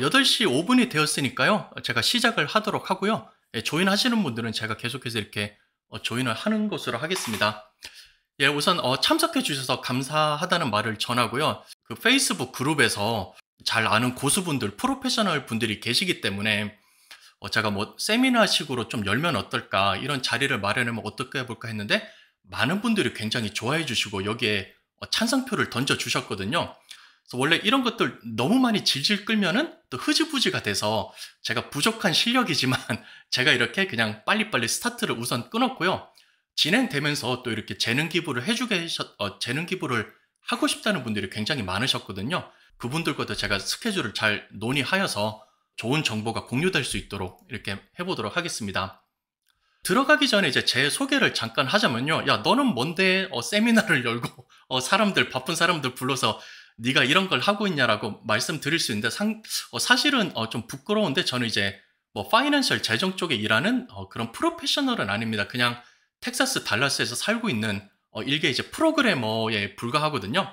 8시 어, 5분이 되었으니까요. 제가 시작을 하도록 하고요. 예, 조인 하시는 분들은 제가 계속해서 이렇게 어, 조인을 하는 것으로 하겠습니다. 예, 우선 어, 참석해 주셔서 감사하다는 말을 전하고요. 그 페이스북 그룹에서 잘 아는 고수분들, 프로페셔널 분들이 계시기 때문에 제가 뭐 세미나식으로 좀 열면 어떨까 이런 자리를 마련하면 어떻게 해볼까 했는데 많은 분들이 굉장히 좋아해 주시고 여기에 찬성표를 던져 주셨거든요. 그래서 원래 이런 것들 너무 많이 질질 끌면은 또 흐지부지가 돼서 제가 부족한 실력이지만 제가 이렇게 그냥 빨리빨리 스타트를 우선 끊었고요. 진행되면서 또 이렇게 재능 기부를 해주게 어, 재능 기부를 하고 싶다는 분들이 굉장히 많으셨거든요. 그분들과도 제가 스케줄을 잘 논의하여서 좋은 정보가 공유될 수 있도록 이렇게 해보도록 하겠습니다. 들어가기 전에 이제 제 소개를 잠깐 하자면요. 야, 너는 뭔데 어, 세미나를 열고 어, 사람들 바쁜 사람들 불러서 네가 이런 걸 하고 있냐라고 말씀드릴 수 있는데 상, 어, 사실은 어, 좀 부끄러운데 저는 이제 뭐 파이낸셜 재정 쪽에 일하는 어, 그런 프로페셔널은 아닙니다. 그냥 텍사스 달라스에서 살고 있는 어, 일개 이제 프로그래머에 불과하거든요.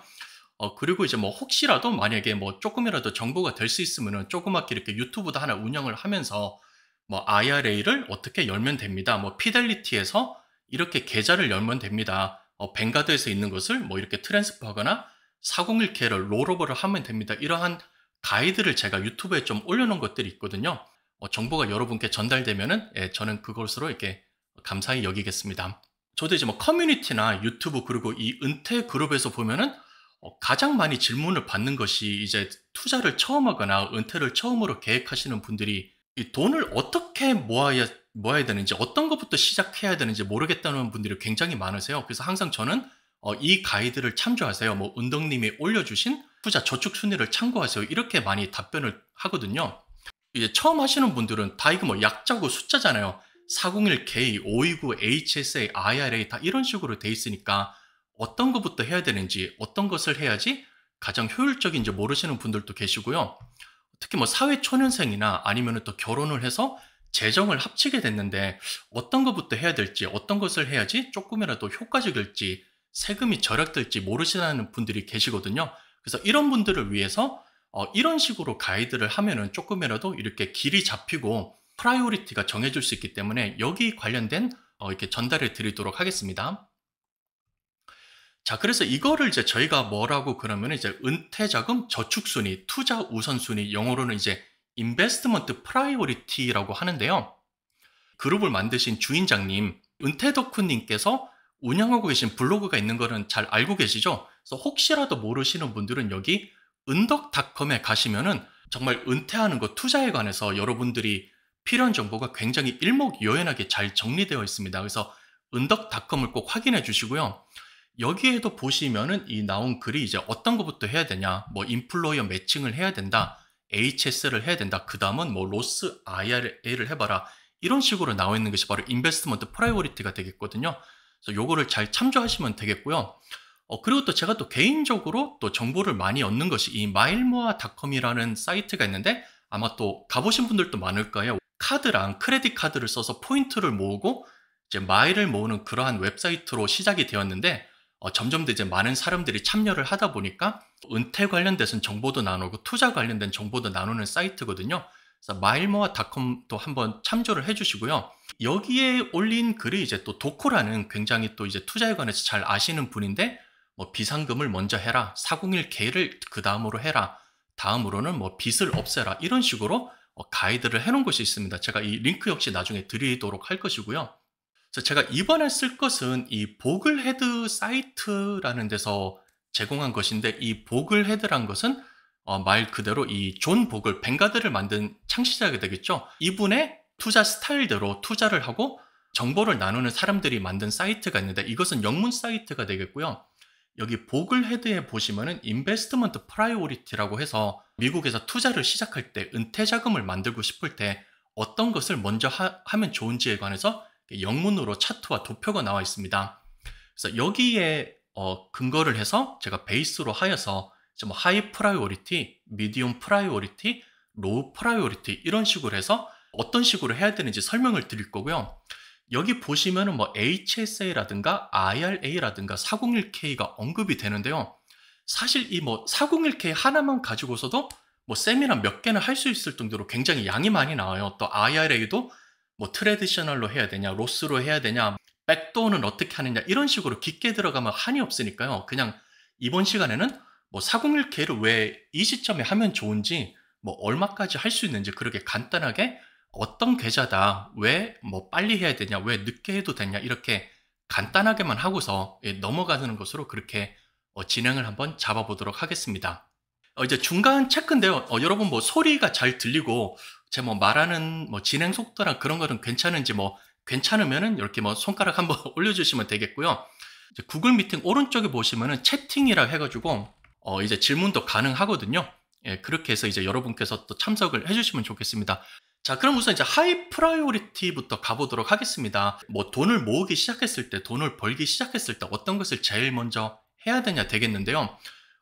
어, 그리고 이제 뭐 혹시라도 만약에 뭐 조금이라도 정보가 될 수 있으면은 조그맣게 이렇게 유튜브도 하나 운영을 하면서 뭐 IRA를 어떻게 열면 됩니다. 뭐 피델리티에서 이렇게 계좌를 열면 됩니다. 어, 뱅가드에서 있는 것을 뭐 이렇게 트랜스퍼하거나 401k를 롤오버를 하면 됩니다. 이러한 가이드를 제가 유튜브에 좀 올려놓은 것들이 있거든요. 어, 정보가 여러분께 전달되면은 예, 저는 그것으로 이렇게 감사히 여기겠습니다. 저도 이제 뭐 커뮤니티나 유튜브 그리고 이 은퇴 그룹에서 보면은 어, 가장 많이 질문을 받는 것이 이제 투자를 처음 하거나 은퇴를 처음으로 계획하시는 분들이 이 돈을 어떻게 모아야 모아야 되는지 어떤 것부터 시작해야 되는지 모르겠다는 분들이 굉장히 많으세요. 그래서 항상 저는 어, 이 가이드를 참조하세요. 뭐 은덕님이 올려주신 투자 저축 순위를 참고하세요. 이렇게 많이 답변을 하거든요. 이제 처음 하시는 분들은 다 이거 뭐 약자고 숫자잖아요. 401K, 529, HSA, IRA 다 이런 식으로 돼 있으니까 어떤 것부터 해야 되는지 어떤 것을 해야지 가장 효율적인지 모르시는 분들도 계시고요. 특히 뭐 사회초년생이나 아니면 또 결혼을 해서 재정을 합치게 됐는데 어떤 것부터 해야 될지 어떤 것을 해야지 조금이라도 효과적일지 세금이 절약될지 모르시는 분들이 계시거든요. 그래서 이런 분들을 위해서 어, 이런 식으로 가이드를 하면은 조금이라도 이렇게 길이 잡히고 프라이오리티가 정해질 수 있기 때문에 여기 관련된 어, 이렇게 전달을 드리도록 하겠습니다. 자, 그래서 이거를 이제 저희가 뭐라고 그러면 이제 은퇴자금 저축순위, 투자 우선순위, 영어로는 이제 인베스트먼트 프라이오리티라고 하는데요. 그룹을 만드신 주인장님, 은퇴덕후님께서 운영하고 계신 블로그가 있는 거는 잘 알고 계시죠? 그래서 혹시라도 모르시는 분들은 여기 은덕닷컴에 가시면은 정말 은퇴하는 것 투자에 관해서 여러분들이 필요한 정보가 굉장히 일목요연하게 잘 정리되어 있습니다. 그래서 은덕닷컴을 꼭 확인해 주시고요. 여기에도 보시면은 이 나온 글이 이제 어떤 것부터 해야 되냐, 뭐인플로이어 매칭을 해야 된다, HS를 해야 된다, 그 다음은 뭐 로스 IRA를 해봐라 이런 식으로 나와 있는 것이 바로 인베스트먼트 프라이오리티가 되겠거든요. 그래서 요거를 잘 참조하시면 되겠고요. 어, 그리고 또 제가 또 개인적으로 또 정보를 많이 얻는 것이 이 마일모아닷컴이라는 사이트가 있는데 아마 또 가보신 분들도 많을 거예요. 카드랑 크레딧 카드를 써서 포인트를 모으고 이제 마일을 모으는 그러한 웹사이트로 시작이 되었는데 어, 점점 이제 많은 사람들이 참여를 하다 보니까 은퇴 관련된 정보도 나누고 투자 관련된 정보도 나누는 사이트거든요. 마일모아닷컴도 한번 참조를 해주시고요. 여기에 올린 글이 이제 또 도코라는 굉장히 또 이제 투자에 관해서 잘 아시는 분인데 뭐 비상금을 먼저 해라, 401개를그 다음으로 해라, 다음으로는 뭐 빚을 없애라 이런 식으로 뭐 가이드를 해놓은 것이 있습니다. 제가 이 링크 역시 나중에 드리도록 할 것이고요. 그래서 제가 이번에 쓸 것은 이 보글헤드 사이트라는 데서 제공한 것인데 이 보글헤드란 것은 어, 말 그대로 이 존 보글 벵가드를 만든 창시자가 되겠죠. 이분의 투자 스타일대로 투자를 하고 정보를 나누는 사람들이 만든 사이트가 있는데 이것은 영문 사이트가 되겠고요. 여기 보글 헤드에 보시면은 인베스트먼트 프라이오리티라고 해서 미국에서 투자를 시작할 때 은퇴 자금을 만들고 싶을 때 어떤 것을 먼저 하, 하면 좋은지에 관해서 영문으로 차트와 도표가 나와 있습니다. 그래서 여기에 어, 근거를 해서 제가 베이스로 하여서 뭐 하이 프라이오리티, 미디움 프라이오리티, 로우 프라이오리티 이런 식으로 해서 어떤 식으로 해야 되는지 설명을 드릴 거고요. 여기 보시면은 뭐 HSA라든가 IRA라든가 401K가 언급이 되는데요. 사실 이 뭐 401K 하나만 가지고서도 뭐 세미나 몇 개는 할 수 있을 정도로 굉장히 양이 많이 나와요. 또 IRA도 뭐 트레디셔널로 해야 되냐, 로스로 해야 되냐, 백도는 어떻게 하느냐 이런 식으로 깊게 들어가면 한이 없으니까요. 그냥 이번 시간에는 뭐 401k를 왜 이 시점에 하면 좋은지 뭐 얼마까지 할 수 있는지 그렇게 간단하게 어떤 계좌다 왜 뭐 빨리 해야 되냐 왜 늦게 해도 되냐 이렇게 간단하게만 하고서 예, 넘어가는 것으로 그렇게 어, 진행을 한번 잡아보도록 하겠습니다. 어, 이제 중간 체크인데요. 어, 여러분 뭐 소리가 잘 들리고 제 뭐 말하는 뭐 진행 속도나 그런 거는 괜찮은지 뭐 괜찮으면은 이렇게 뭐 손가락 한번 올려주시면 되겠고요. 구글 미팅 오른쪽에 보시면은 채팅이라 해가지고 어, 이제 질문도 가능하거든요. 예, 그렇게 해서 이제 여러분께서 또 참석을 해주시면 좋겠습니다. 자, 그럼 우선 이제 하이 프라이오리티부터 가보도록 하겠습니다. 뭐 돈을 모으기 시작했을 때, 돈을 벌기 시작했을 때 어떤 것을 제일 먼저 해야 되냐 되겠는데요.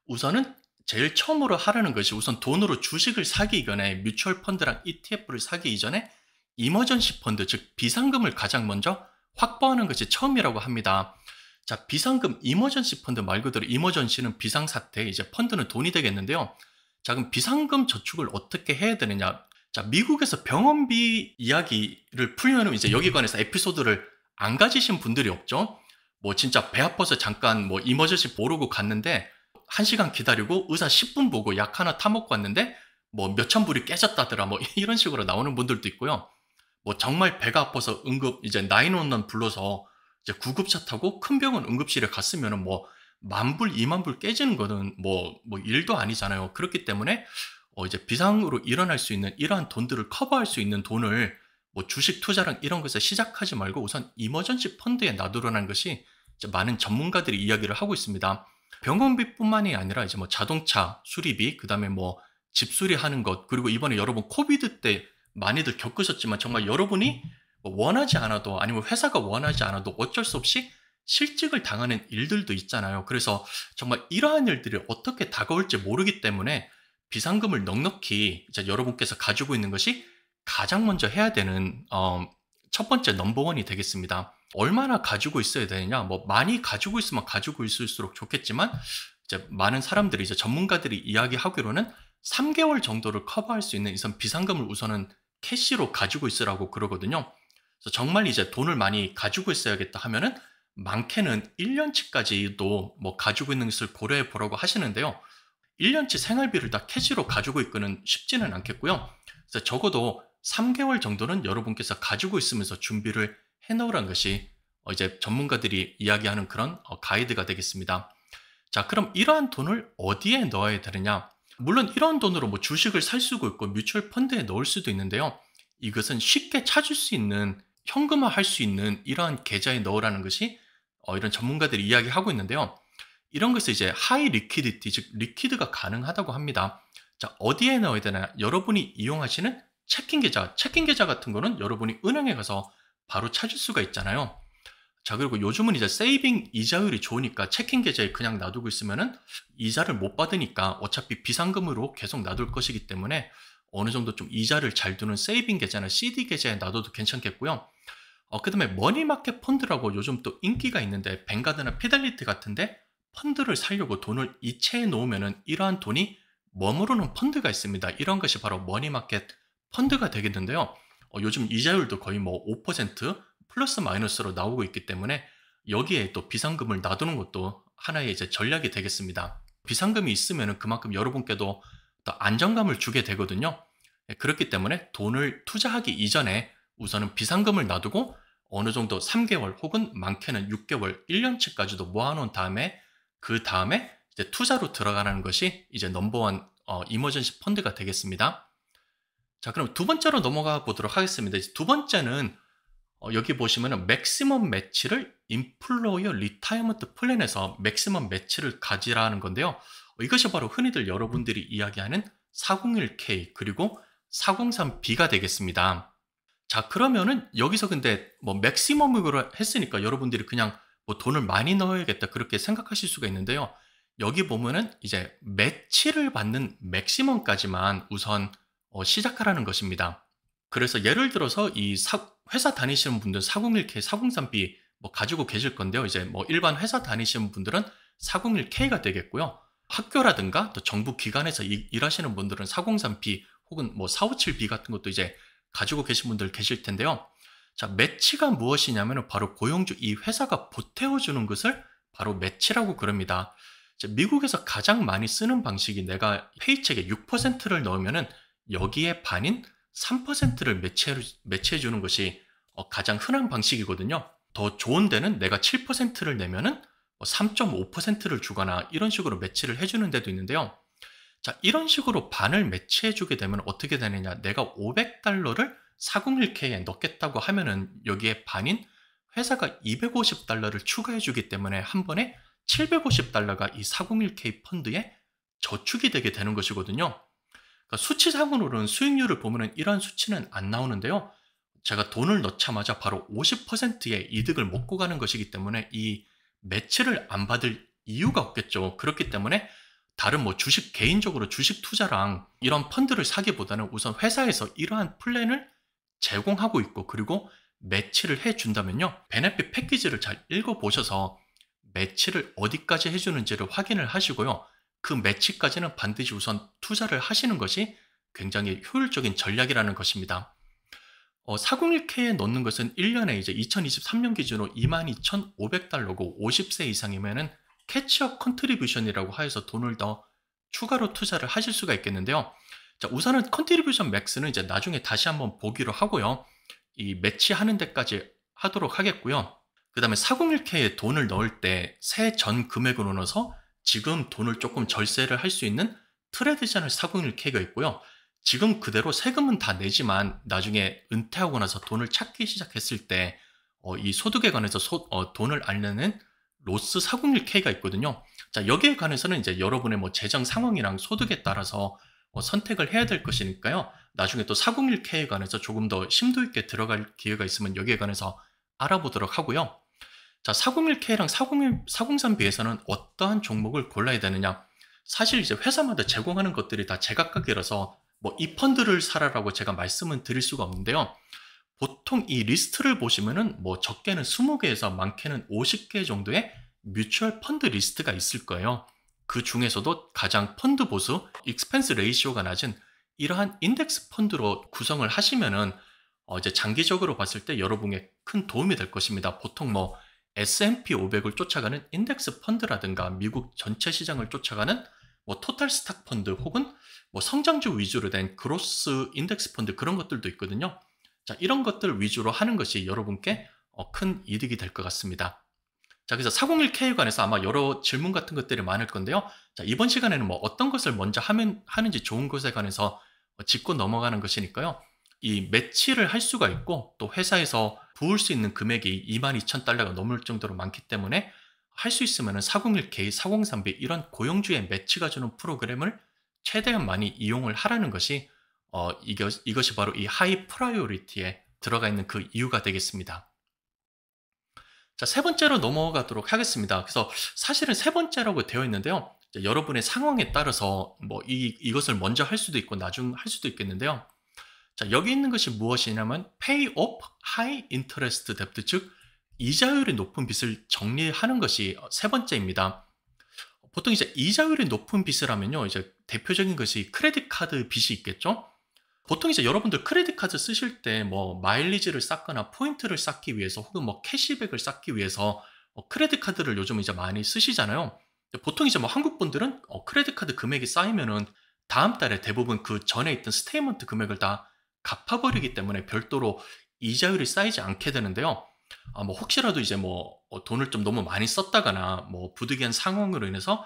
우선은 제일 처음으로 하라는 것이 우선 돈으로 주식을 사기 이전에 뮤추얼 펀드랑 ETF를 사기 이전에 이머전시 펀드, 즉 비상금을 가장 먼저 확보하는 것이 처음이라고 합니다. 자, 비상금 이머전시 펀드 말 그대로 이머전시는 비상사태, 이제 펀드는 돈이 되겠는데요. 자, 그럼 비상금 저축을 어떻게 해야 되느냐? 자, 미국에서 병원비 이야기를 풀면 이제 여기 관해서 에피소드를 안 가지신 분들이 없죠. 뭐 진짜 배 아파서 잠깐 뭐 이머전시 모르고 갔는데 1시간 기다리고 의사 10분 보고 약 하나 타먹고 왔는데 뭐 몇천 불이 깨졌다더라 뭐 이런 식으로 나오는 분들도 있고요. 뭐 정말 배가 아파서 응급 이제 911 불러서 이제 구급차 타고 큰 병원 응급실에 갔으면뭐 만불, 이만불 깨지는 거는 뭐, 뭐 일도 아니잖아요. 그렇기 때문에 어 이제 비상으로 일어날 수 있는 이러한 돈들을 커버할 수 있는 돈을 뭐 주식 투자랑 이런 것에 시작하지 말고 우선 이머전시 펀드에 놔두라는 것이 많은 전문가들이 이야기를 하고 있습니다. 병원비뿐만이 아니라 이제 뭐 자동차 수리비, 그다음에 뭐 집수리하는 것, 그리고 이번에 여러분 코비드 때 많이들 겪으셨지만 정말 여러분이 뭐 원하지 않아도 아니면 회사가 원하지 않아도 어쩔 수 없이 실직을 당하는 일들도 있잖아요. 그래서 정말 이러한 일들이 어떻게 다가올지 모르기 때문에 비상금을 넉넉히 이제 여러분께서 가지고 있는 것이 가장 먼저 해야 되는 어, 첫 번째 넘버원이 되겠습니다. 얼마나 가지고 있어야 되느냐? 뭐 많이 가지고 있으면 가지고 있을수록 좋겠지만 이제 많은 사람들이 이제 전문가들이 이야기하기로는 3개월 정도를 커버할 수 있는 이선 비상금을 우선은 캐시로 가지고 있으라고 그러거든요. 그래서 정말 이제 돈을 많이 가지고 있어야겠다 하면은 많게는 1년치까지도 뭐 가지고 있는 것을 고려해 보라고 하시는데요. 1년치 생활비를 다 캐시로 가지고 있기는 쉽지는 않겠고요. 그래서 적어도 3개월 정도는 여러분께서 가지고 있으면서 준비를 해 놓으란 것이 어, 이제 전문가들이 이야기하는 그런 어, 가이드가 되겠습니다. 자, 그럼 이러한 돈을 어디에 넣어야 되느냐? 물론 이런 돈으로 뭐 주식을 살 수도 있고 뮤추얼 펀드에 넣을 수도 있는데요. 이것은 쉽게 찾을 수 있는 현금화할 수 있는 이러한 계좌에 넣으라는 것이 어, 이런 전문가들이 이야기하고 있는데요. 이런 것을 이제 하이 리퀴디티, 즉 리퀴드가 가능하다고 합니다. 자, 어디에 넣어야 되나? 요 여러분이 이용하시는 체킹 계좌, 체킹 계좌 같은 거는 여러분이 은행에 가서 바로 찾을 수가 있잖아요. 자, 그리고 요즘은 이제 세이빙 이자율이 좋으니까 체킹 계좌에 그냥 놔두고 있으면은 이자를 못 받으니까 어차피 비상금으로 계속 놔둘 것이기 때문에 어느 정도 좀 이자를 잘 두는 세이빙 계좌나 CD 계좌에 놔둬도 괜찮겠고요. 어, 그 다음에 머니마켓 펀드라고 요즘 또 인기가 있는데 뱅가드나 피델리티 같은데 펀드를 살려고 돈을 이체해 놓으면은 이러한 돈이 머무르는 펀드가 있습니다. 이런 것이 바로 머니마켓 펀드가 되겠는데요. 어, 요즘 이자율도 거의 뭐 5% 플러스 마이너스로 나오고 있기 때문에 여기에 또 비상금을 놔두는 것도 하나의 이제 전략이 되겠습니다. 비상금이 있으면 그만큼 여러분께도 안정감을 주게 되거든요. 예, 그렇기 때문에 돈을 투자하기 이전에 우선은 비상금을 놔두고 어느 정도 3개월 혹은 많게는 6개월, 1년치까지도 모아놓은 다음에 그 다음에 이제 투자로 들어가는 것이 이제 넘버원 어, 이머전시 펀드가 되겠습니다. 자, 그럼 두 번째로 넘어가 보도록 하겠습니다. 두 번째는 어, 여기 보시면은 맥시멈 매치를 인플로이어 리타이먼트 플랜에서 맥시멈 매치를 가지라는 건데요. 어, 이것이 바로 흔히들 여러분들이 이야기하는 401K 그리고 403B가 되겠습니다. 자 그러면은 여기서 근데 뭐 맥시멈으로 했으니까 여러분들이 그냥 뭐 돈을 많이 넣어야겠다 그렇게 생각하실 수가 있는데요. 여기 보면은 이제 매치를 받는 맥시멈까지만 우선 어 시작하라는 것입니다. 그래서 예를 들어서 이 사, 회사 다니시는 분들 401K, 403B 뭐 가지고 계실 건데요. 이제 뭐 일반 회사 다니시는 분들은 401K가 되겠고요. 학교라든가 또 정부 기관에서 일, 하시는 분들은 403B 혹은 뭐 457B 같은 것도 이제 가지고 계신 분들 계실 텐데요. 자, 매치가 무엇이냐면 은 바로 고용주 이 회사가 보태워주는 것을 바로 매치라고 그럽니다. 미국에서 가장 많이 쓰는 방식이 내가 페이책에 6%를 넣으면은 여기에 반인 3%를 매치해, 매치해 주는 것이 어, 가장 흔한 방식이거든요. 더 좋은 데는 내가 7%를 내면은 3.5%를 뭐 주거나 이런 식으로 매치를 해주는 데도 있는데요. 자, 이런 식으로 반을 매치해주게 되면 어떻게 되느냐. 내가 500달러를 401k에 넣겠다고 하면은 여기에 반인 회사가 250달러를 추가해주기 때문에 한 번에 750달러가 이 401k 펀드에 저축이 되게 되는 것이거든요. 그러니까 수치상으로는 수익률을 보면은 이런 수치는 안 나오는데요. 제가 돈을 넣자마자 바로 50%의 이득을 먹고 가는 것이기 때문에 이 매치를 안 받을 이유가 없겠죠. 그렇기 때문에 다른 뭐 주식 개인적으로 주식 투자랑 이런 펀드를 사기보다는 우선 회사에서 이러한 플랜을 제공하고 있고 그리고 매치를 해준다면요. 베네핏 패키지를 잘 읽어보셔서 매치를 어디까지 해주는지를 확인을 하시고요. 그 매치까지는 반드시 우선 투자를 하시는 것이 굉장히 효율적인 전략이라는 것입니다. 어, 401k에 넣는 것은 1년에 이제 2023년 기준으로 22,500달러고 50세 이상이면은 캐치업 컨트리뷰션이라고 하여서 돈을 더 추가로 투자를 하실 수가 있겠는데요. 자, 우선은 컨트리뷰션 맥스는 이제 나중에 다시 한번 보기로 하고요. 이 매치하는 데까지 하도록 하겠고요. 그 다음에 401k에 돈을 넣을 때 새 전 금액으로 넣어서 지금 돈을 조금 절세를 할 수 있는 트레디셔널 401k가 있고요. 지금 그대로 세금은 다 내지만 나중에 은퇴하고 나서 돈을 찾기 시작했을 때이 어, 소득에 관해서 소, 어, 돈을 알리는 로스 401k가 있거든요. 자 여기에 관해서는 이제 여러분의 뭐 재정 상황이랑 소득에 따라서 뭐 선택을 해야 될 것이니까요. 나중에 또 401k에 관해서 조금 더 심도 있게 들어갈 기회가 있으면 여기에 관해서 알아보도록 하고요. 자, 401k랑 401, 403b에서는 어떠한 종목을 골라야 되느냐? 사실 이제 회사마다 제공하는 것들이 다 제각각이라서 뭐이 펀드를 사라라고 제가 말씀은 드릴 수가 없는데요. 보통 이 리스트를 보시면은 뭐 적게는 20개에서 많게는 50개 정도의 뮤추얼 펀드 리스트가 있을 거예요. 그 중에서도 가장 펀드 보수, 익스펜스 레이시오가 낮은 이러한 인덱스 펀드로 구성을 하시면은 어, 이제 장기적으로 봤을 때 여러분의 큰 도움이 될 것입니다. 보통 뭐 S&P 500을 쫓아가는 인덱스 펀드라든가 미국 전체 시장을 쫓아가는 뭐 토탈 스탁 펀드 혹은 뭐 성장주 위주로 된 그로스 인덱스 펀드 그런 것들도 있거든요. 자, 이런 것들 위주로 하는 것이 여러분께 어, 큰 이득이 될 것 같습니다. 자, 그래서 401K에 관해서 아마 여러 질문 같은 것들이 많을 건데요. 자, 이번 시간에는 뭐 어떤 것을 먼저 하면 하는지 좋은 것에 관해서 어, 짚고 넘어가는 것이니까요. 이 매치를 할 수가 있고 또 회사에서 부을 수 있는 금액이 22,000달러가 넘을 정도로 많기 때문에 할 수 있으면 401K, 403B 이런 고용주의 매치가 주는 프로그램을 최대한 많이 이용을 하라는 것이 어, 이것, 이것이 바로 이 하이 프라이오리티에 들어가 있는 그 이유가 되겠습니다. 자, 세 번째로 넘어가도록 하겠습니다. 그래서 사실은 세 번째라고 되어 있는데요. 여러분의 상황에 따라서 뭐 이, 이것을 먼저 할 수도 있고 나중 할 수도 있겠는데요. 자, 여기 있는 것이 무엇이냐면 pay off high interest debt 즉 이자율이 높은 빚을 정리하는 것이 세 번째입니다. 보통 이제 이자율이 높은 빚을하면요 이제 대표적인 것이 크레딧 카드 빚이 있겠죠. 보통 이제 여러분들 크레딧 카드 쓰실 때 뭐 마일리지를 쌓거나 포인트를 쌓기 위해서 혹은 뭐 캐시백을 쌓기 위해서 어, 뭐 크레딧 카드를 요즘 이제 많이 쓰시잖아요. 보통 이제 뭐 한국 분들은 어, 크레딧 카드 금액이 쌓이면은 다음 달에 대부분 그 전에 있던 스테이먼트 금액을 다 갚아버리기 때문에 별도로 이자율이 쌓이지 않게 되는데요. 아, 뭐 혹시라도 이제 뭐 어, 돈을 좀 너무 많이 썼다거나 뭐 부득이한 상황으로 인해서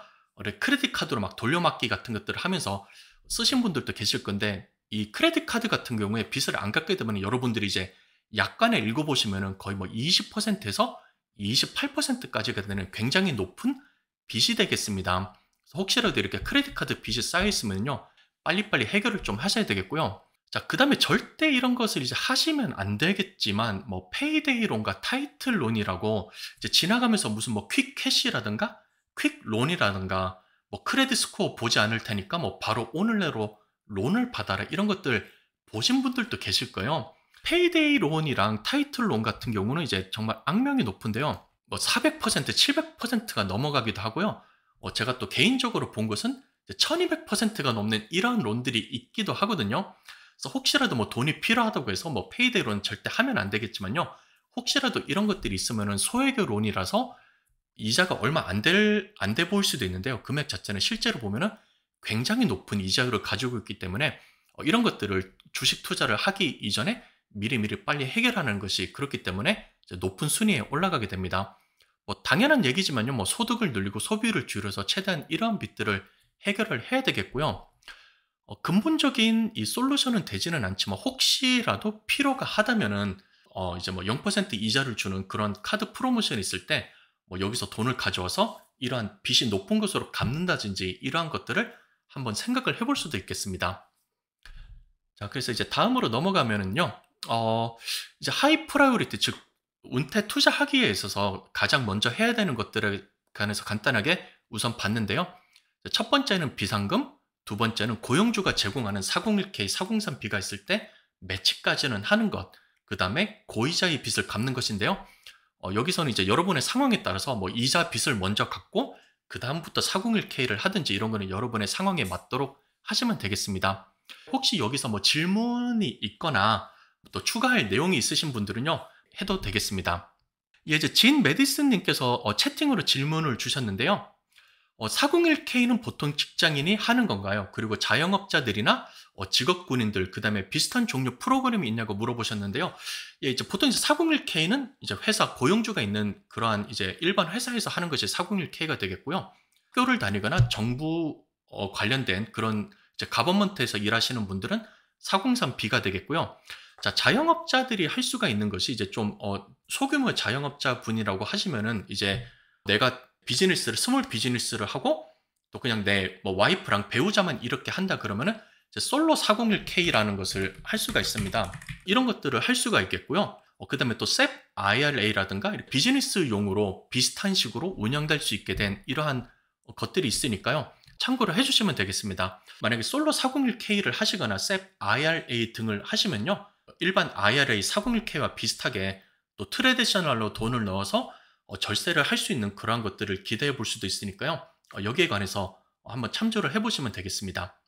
크레딧 카드로 막 돌려막기 같은 것들을 하면서 쓰신 분들도 계실 건데 이 크레딧 카드 같은 경우에 빚을 안 갚게 되면 여러분들이 이제 약간의 읽어보시면은 거의 뭐 20%에서 28%까지가 되는 굉장히 높은 빚이 되겠습니다. 혹시라도 이렇게 크레딧 카드 빚이 쌓여 있으면요 빨리빨리 해결을 좀 하셔야 되겠고요. 자, 그 다음에 절대 이런 것을 이제 하시면 안 되겠지만, 뭐, 페이데이론과 타이틀론이라고 이제 지나가면서 무슨 뭐, 퀵캐시라든가, 퀵론이라든가, 뭐, 크레딧 스코어 보지 않을 테니까 뭐, 바로 오늘 내로 론을 받아라. 이런 것들 보신 분들도 계실 거예요. 페이데이론이랑 타이틀론 같은 경우는 이제 정말 악명이 높은데요. 뭐, 400%, 700%가 넘어가기도 하고요. 어, 제가 또 개인적으로 본 것은 1200%가 넘는 이런 론들이 있기도 하거든요. 그래서 혹시라도 뭐 돈이 필요하다고 해서 뭐페이드이론 절대 하면 안 되겠지만요. 혹시라도 이런 것들이 있으면은 소액의론이라서 이자가 얼마 안 될 안 돼 보일 수도 있는데요. 금액 자체는 실제로 보면은 굉장히 높은 이자율을 가지고 있기 때문에 어, 이런 것들을 주식 투자를 하기 이전에 미리미리 빨리 해결하는 것이 그렇기 때문에 높은 순위에 올라가게 됩니다. 뭐 당연한 얘기지만요. 뭐 소득을 늘리고 소비를 줄여서 최대한 이러한 빚들을 해결을 해야 되겠고요. 어, 근본적인 이 솔루션은 되지는 않지만 혹시라도 필요가 하다면은 어, 이제 뭐 0% 이자를 주는 그런 카드 프로모션이 있을 때 뭐 여기서 돈을 가져와서 이러한 빚이 높은 것으로 갚는다든지 이러한 것들을 한번 생각을 해볼 수도 있겠습니다. 자, 그래서 이제 다음으로 넘어가면은요, 어, 이제 하이 프라이오리티, 즉, 은퇴 투자하기에 있어서 가장 먼저 해야 되는 것들에 관해서 간단하게 우선 봤는데요. 첫 번째는 비상금, 두 번째는 고용주가 제공하는 401k, 403b가 있을 때 매치까지는 하는 것. 그 다음에 고이자의 빚을 갚는 것인데요. 어, 여기서는 이제 여러분의 상황에 따라서 뭐 이자 빚을 먼저 갚고 그 다음부터 401k를 하든지 이런 거는 여러분의 상황에 맞도록 하시면 되겠습니다. 혹시 여기서 뭐 질문이 있거나 또 추가할 내용이 있으신 분들은요 해도 되겠습니다. 예, 이제 진 메디슨 님께서 어, 채팅으로 질문을 주셨는데요. 어, 401k는 보통 직장인이 하는 건가요? 그리고 자영업자들이나 어, 직업군인들, 그 다음에 비슷한 종류 프로그램이 있냐고 물어보셨는데요. 예, 이제 보통 이제 401k는 이제 회사 고용주가 있는 그러한 이제 일반 회사에서 하는 것이 401k가 되겠고요. 학교를 다니거나 정부 어, 관련된 그런 이제 가버먼트에서 일하시는 분들은 403b가 되겠고요. 자, 자영업자들이 할 수가 있는 것이 이제 좀, 어, 소규모 자영업자 분이라고 하시면은 이제 내가 비즈니스를 스몰 비즈니스를 하고 또 그냥 내뭐 와이프랑 배우자만 이렇게 한다 그러면은 솔로 401k라는 것을 할 수가 있습니다. 이런 것들을 할 수가 있겠고요. 어, 그 다음에 또 셉 IRA라든가 비즈니스용으로 비슷한 식으로 운영될 수 있게 된 이러한 것들이 있으니까요. 참고를 해주시면 되겠습니다. 만약에 솔로 401k를 하시거나 셉 IRA 등을 하시면요. 일반 IRA 401k와 비슷하게 또 트레디셔널로 돈을 넣어서 어, 절세를 할 수 있는 그러한 것들을 기대해 볼 수도 있으니까요. 어, 여기에 관해서 한번 참조를 해보시면 되겠습니다.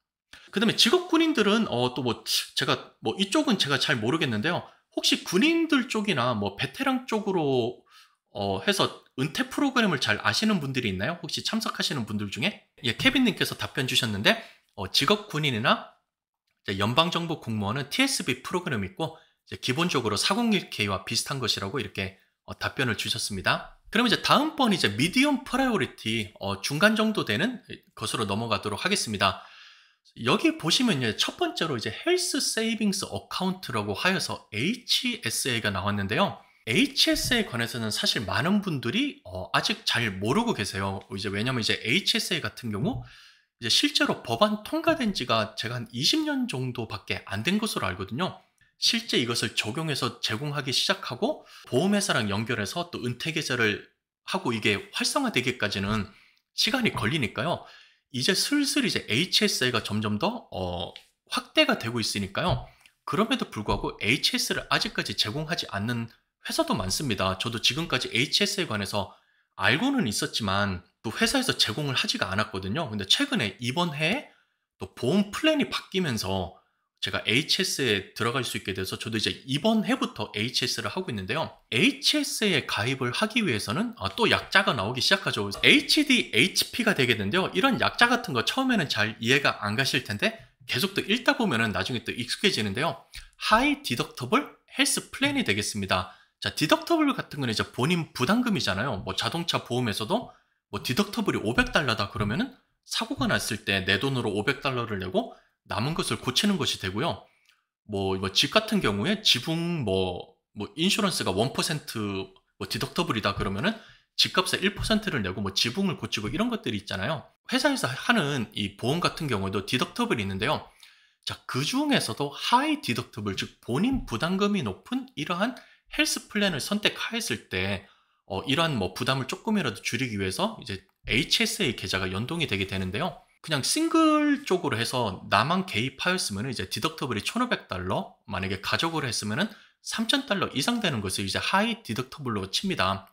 그 다음에 직업 군인들은 어, 또뭐 제가 뭐 이쪽은 제가 잘 모르겠는데요. 혹시 군인들 쪽이나 뭐 베테랑 쪽으로 어, 해서 은퇴 프로그램을 잘 아시는 분들이 있나요? 혹시 참석하시는 분들 중에? 예, 케빈님께서 답변 주셨는데 어, 직업 군인이나 연방정부 공무원은 TSB 프로그램이 있고 기본적으로 401K와 비슷한 것이라고 이렇게 어, 답변을 주셨습니다. 그럼 이제 다음번 이제 미디엄 프라이오리티 어, 중간 정도 되는 것으로 넘어가도록 하겠습니다. 여기 보시면요. 첫 번째로 이제 헬스 세이빙스 어카운트라고 하여서 HSA가 나왔는데요. HSA에 관해서는 사실 많은 분들이 어, 아직 잘 모르고 계세요. 이제 왜냐면 이제 HSA 같은 경우 이제 실제로 법안 통과된 지가 제가 한 20년 정도밖에 안 된 것으로 알거든요. 실제 이것을 적용해서 제공하기 시작하고 보험회사랑 연결해서 또 은퇴 계좌를 하고 이게 활성화되기까지는 시간이 걸리니까요. 이제 슬슬 이제 HSA가 점점 더 어, 확대가 되고 있으니까요. 그럼에도 불구하고 HS를 a 아직까지 제공하지 않는 회사도 많습니다. 저도 지금까지 HS에 a 관해서 알고는 있었지만 또 회사에서 제공을 하지가 않았거든요. 근데 최근에 이번 해에 또 보험 플랜이 바뀌면서 제가 HS에 들어갈 수 있게 돼서 저도 이제 이번 해부터 HS를 하고 있는데요. HS에 가입을 하기 위해서는 아, 또 약자가 나오기 시작하죠. HDHP가 되겠는데요. 이런 약자 같은 거 처음에는 잘 이해가 안 가실 텐데 계속 또 읽다 보면은 나중에 또 익숙해지는데요. High Deductible Health Plan이 되겠습니다. 자, 디덕터블 같은 거는 이제 본인 부담금이잖아요. 뭐 자동차 보험에서도 뭐 디덕터블이 500달러다 그러면은 사고가 났을 때 내 돈으로 500달러를 내고 남은 것을 고치는 것이 되고요. 뭐, 집 같은 경우에 지붕 뭐, 뭐, 인슈런스가 1%뭐 디덕터블이다 그러면은 집값의 1%를 내고 뭐 지붕을 고치고 이런 것들이 있잖아요. 회사에서 하는 이 보험 같은 경우에도 디덕터블이 있는데요. 자, 그 중에서도 하이 디덕터블, 즉 본인 부담금이 높은 이러한 헬스 플랜을 선택하였을 때 어, 이러한 뭐 부담을 조금이라도 줄이기 위해서 이제 HSA 계좌가 연동이 되게 되는데요. 그냥 싱글 쪽으로 해서 나만 개입하였으면 이제 디덕터블이 1,500달러 만약에 가족으로 했으면은 3,000달러 이상 되는 것을 이제 하이 디덕터블로 칩니다.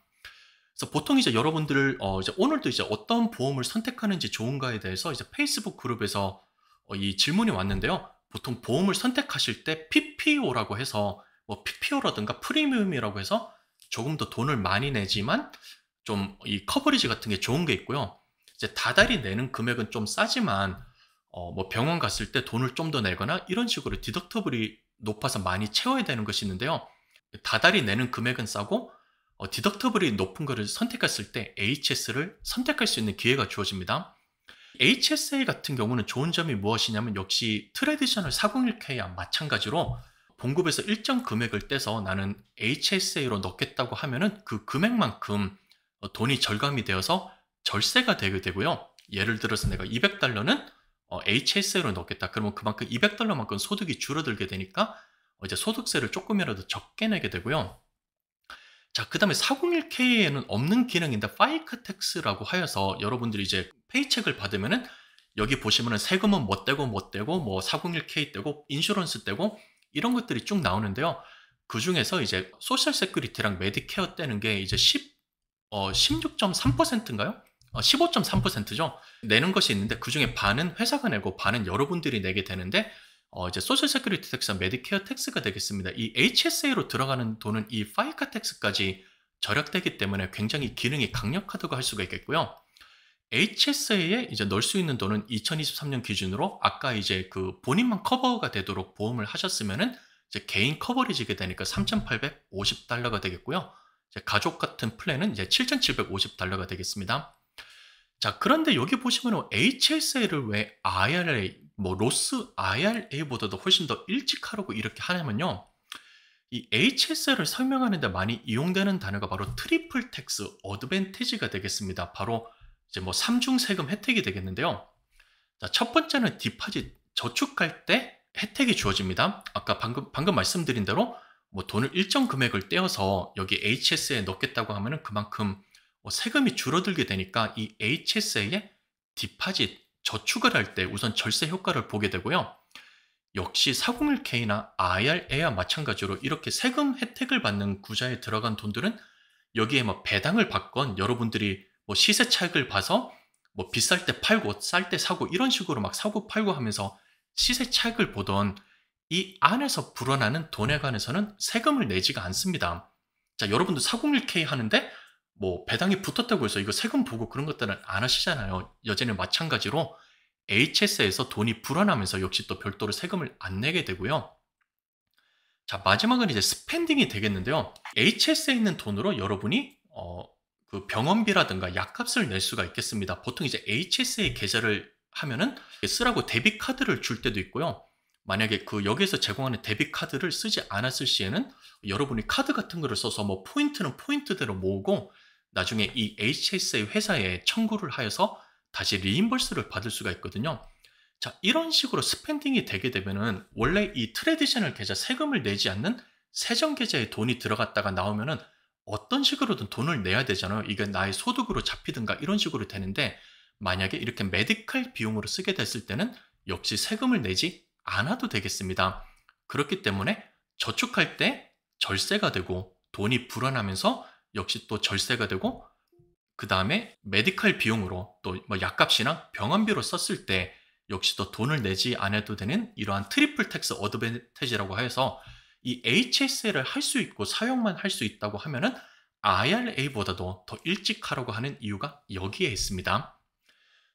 그래서 보통 이제 여러분들 어 이제 오늘도 이제 어떤 보험을 선택하는지 좋은가에 대해서 이제 페이스북 그룹에서 어이 질문이 왔는데요. 보통 보험을 선택하실 때 PPO라고 해서 뭐 PPO라든가 프리미엄이라고 해서 조금 더 돈을 많이 내지만 좀 이 커버리지 같은 게 좋은 게 있고요. 이제 다달이 내는 금액은 좀 싸지만 어, 뭐 병원 갔을 때 돈을 좀 더 내거나 이런 식으로 디덕터블이 높아서 많이 채워야 되는 것이 있는데요. 다달이 내는 금액은 싸고 어, 디덕터블이 높은 것을 선택했을 때 HS를 선택할 수 있는 기회가 주어집니다. HSA 같은 경우는 좋은 점이 무엇이냐면 역시 트레디셔널 401k와 마찬가지로 공급에서 일정 금액을 떼서 나는 HSA로 넣겠다고 하면은 그 금액만큼 어, 돈이 절감이 되어서 절세가 되게 되고요. 예를 들어서 내가 200달러는 어, HS로 l 넣겠다. 그러면 그만큼 200달러만큼 소득이 줄어들게 되니까 어, 이제 소득세를 조금이라도 적게 내게 되고요. 자, 그 다음에 401k에는 없는 기능인데 파이크 텍스라고 하여서 여러분들이 이제 페이첵을 받으면은 여기 보시면은 세금은 뭐 떼고 뭐 떼고 뭐 401k 떼고 인슈런스 떼고 이런 것들이 쭉 나오는데요. 그 중에서 이제 소셜 세큐리티랑 메디케어 떼는 게 이제 10, 어, 16.3%인가요? 15.3%죠. 어, 내는 것이 있는데 그 중에 반은 회사가 내고 반은 여러분들이 내게 되는데 어 이제 소셜 세큐리티 텍스와 메디케어 텍스가 되겠습니다. 이 HSA로 들어가는 돈은 이 파이카 텍스까지 절약되기 때문에 굉장히 기능이 강력하다고 할 수가 있겠고요. HSA에 이제 넣을 수 있는 돈은 2023년 기준으로 아까 이제 그 본인만 커버가 되도록 보험을 하셨으면은 이제 개인 커버리지게 되니까 3,850달러가 되겠고요. 가족 같은 플랜은 이제 7,750달러가 되겠습니다. 자, 그런데 여기 보시면 HSL을 왜 IRA, 뭐 로스 IRA보다도 훨씬 더 일찍 하라고 이렇게 하냐면요. 이 HSL을 설명하는 데 많이 이용되는 단어가 바로 트리플 텍스 어드밴티지가 되겠습니다. 바로 이제 뭐 삼중 세금 혜택이 되겠는데요. 자, 첫 번째는 디파짓 저축할 때 혜택이 주어집니다. 아까 방금 방금 말씀드린 대로 뭐 돈을 일정 금액을 떼어서 여기 HS에 넣겠다고 하면은 그만큼 뭐 세금이 줄어들게 되니까 이 h s a 에 디파짓, 저축을 할 때 우선 절세 효과를 보게 되고요. 역시 401k나 IRA와 마찬가지로 이렇게 세금 혜택을 받는 구좌에 들어간 돈들은 여기에 뭐 배당을 받건 여러분들이 뭐 시세 차익을 봐서 뭐 비쌀 때 팔고 쌀 때 사고 이런 식으로 막 사고 팔고 하면서 시세 차익을 보던 이 안에서 불어나는 돈에 관해서는 세금을 내지가 않습니다. 자, 여러분도 401k 하는데 뭐 배당이 붙었다고 해서 이거 세금 보고 그런 것들은 안 하시잖아요. 여전히 마찬가지로 HS에서 돈이 불어나면서 역시 또 별도로 세금을 안 내게 되고요. 자 마지막은 이제 스펜딩이 되겠는데요. HS에 있는 돈으로 여러분이 어, 그 병원비라든가 약값을 낼 수가 있겠습니다. 보통 이제 HS에 계좌를 하면은 쓰라고 데뷔 카드를 줄 때도 있고요. 만약에 그 여기에서 제공하는 데뷔 카드를 쓰지 않았을 시에는 여러분이 카드 같은 거를 써서 뭐 포인트는 포인트대로 모으고 나중에 이 HSA 회사에 청구를 하여서 다시 리인벌스를 받을 수가 있거든요. 자, 이런 식으로 스펜딩이 되게 되면은 원래 이 트레디셔널 계좌 세금을 내지 않는 세정 계좌에 돈이 들어갔다가 나오면은 어떤 식으로든 돈을 내야 되잖아요. 이게 나의 소득으로 잡히든가 이런 식으로 되는데 만약에 이렇게 메디컬 비용으로 쓰게 됐을 때는 역시 세금을 내지 않아도 되겠습니다. 그렇기 때문에 저축할 때 절세가 되고 돈이 불어나면서 역시 또 절세가 되고 그 다음에 메디컬 비용으로 또 뭐 약값이나 병원비로 썼을 때 역시 또 돈을 내지 않아도 되는 이러한 트리플 텍스 어드밴티지라고 해서 이 HSL을 할 수 있고 사용만 할 수 있다고 하면은 IRA보다도 더 일찍 하라고 하는 이유가 여기에 있습니다.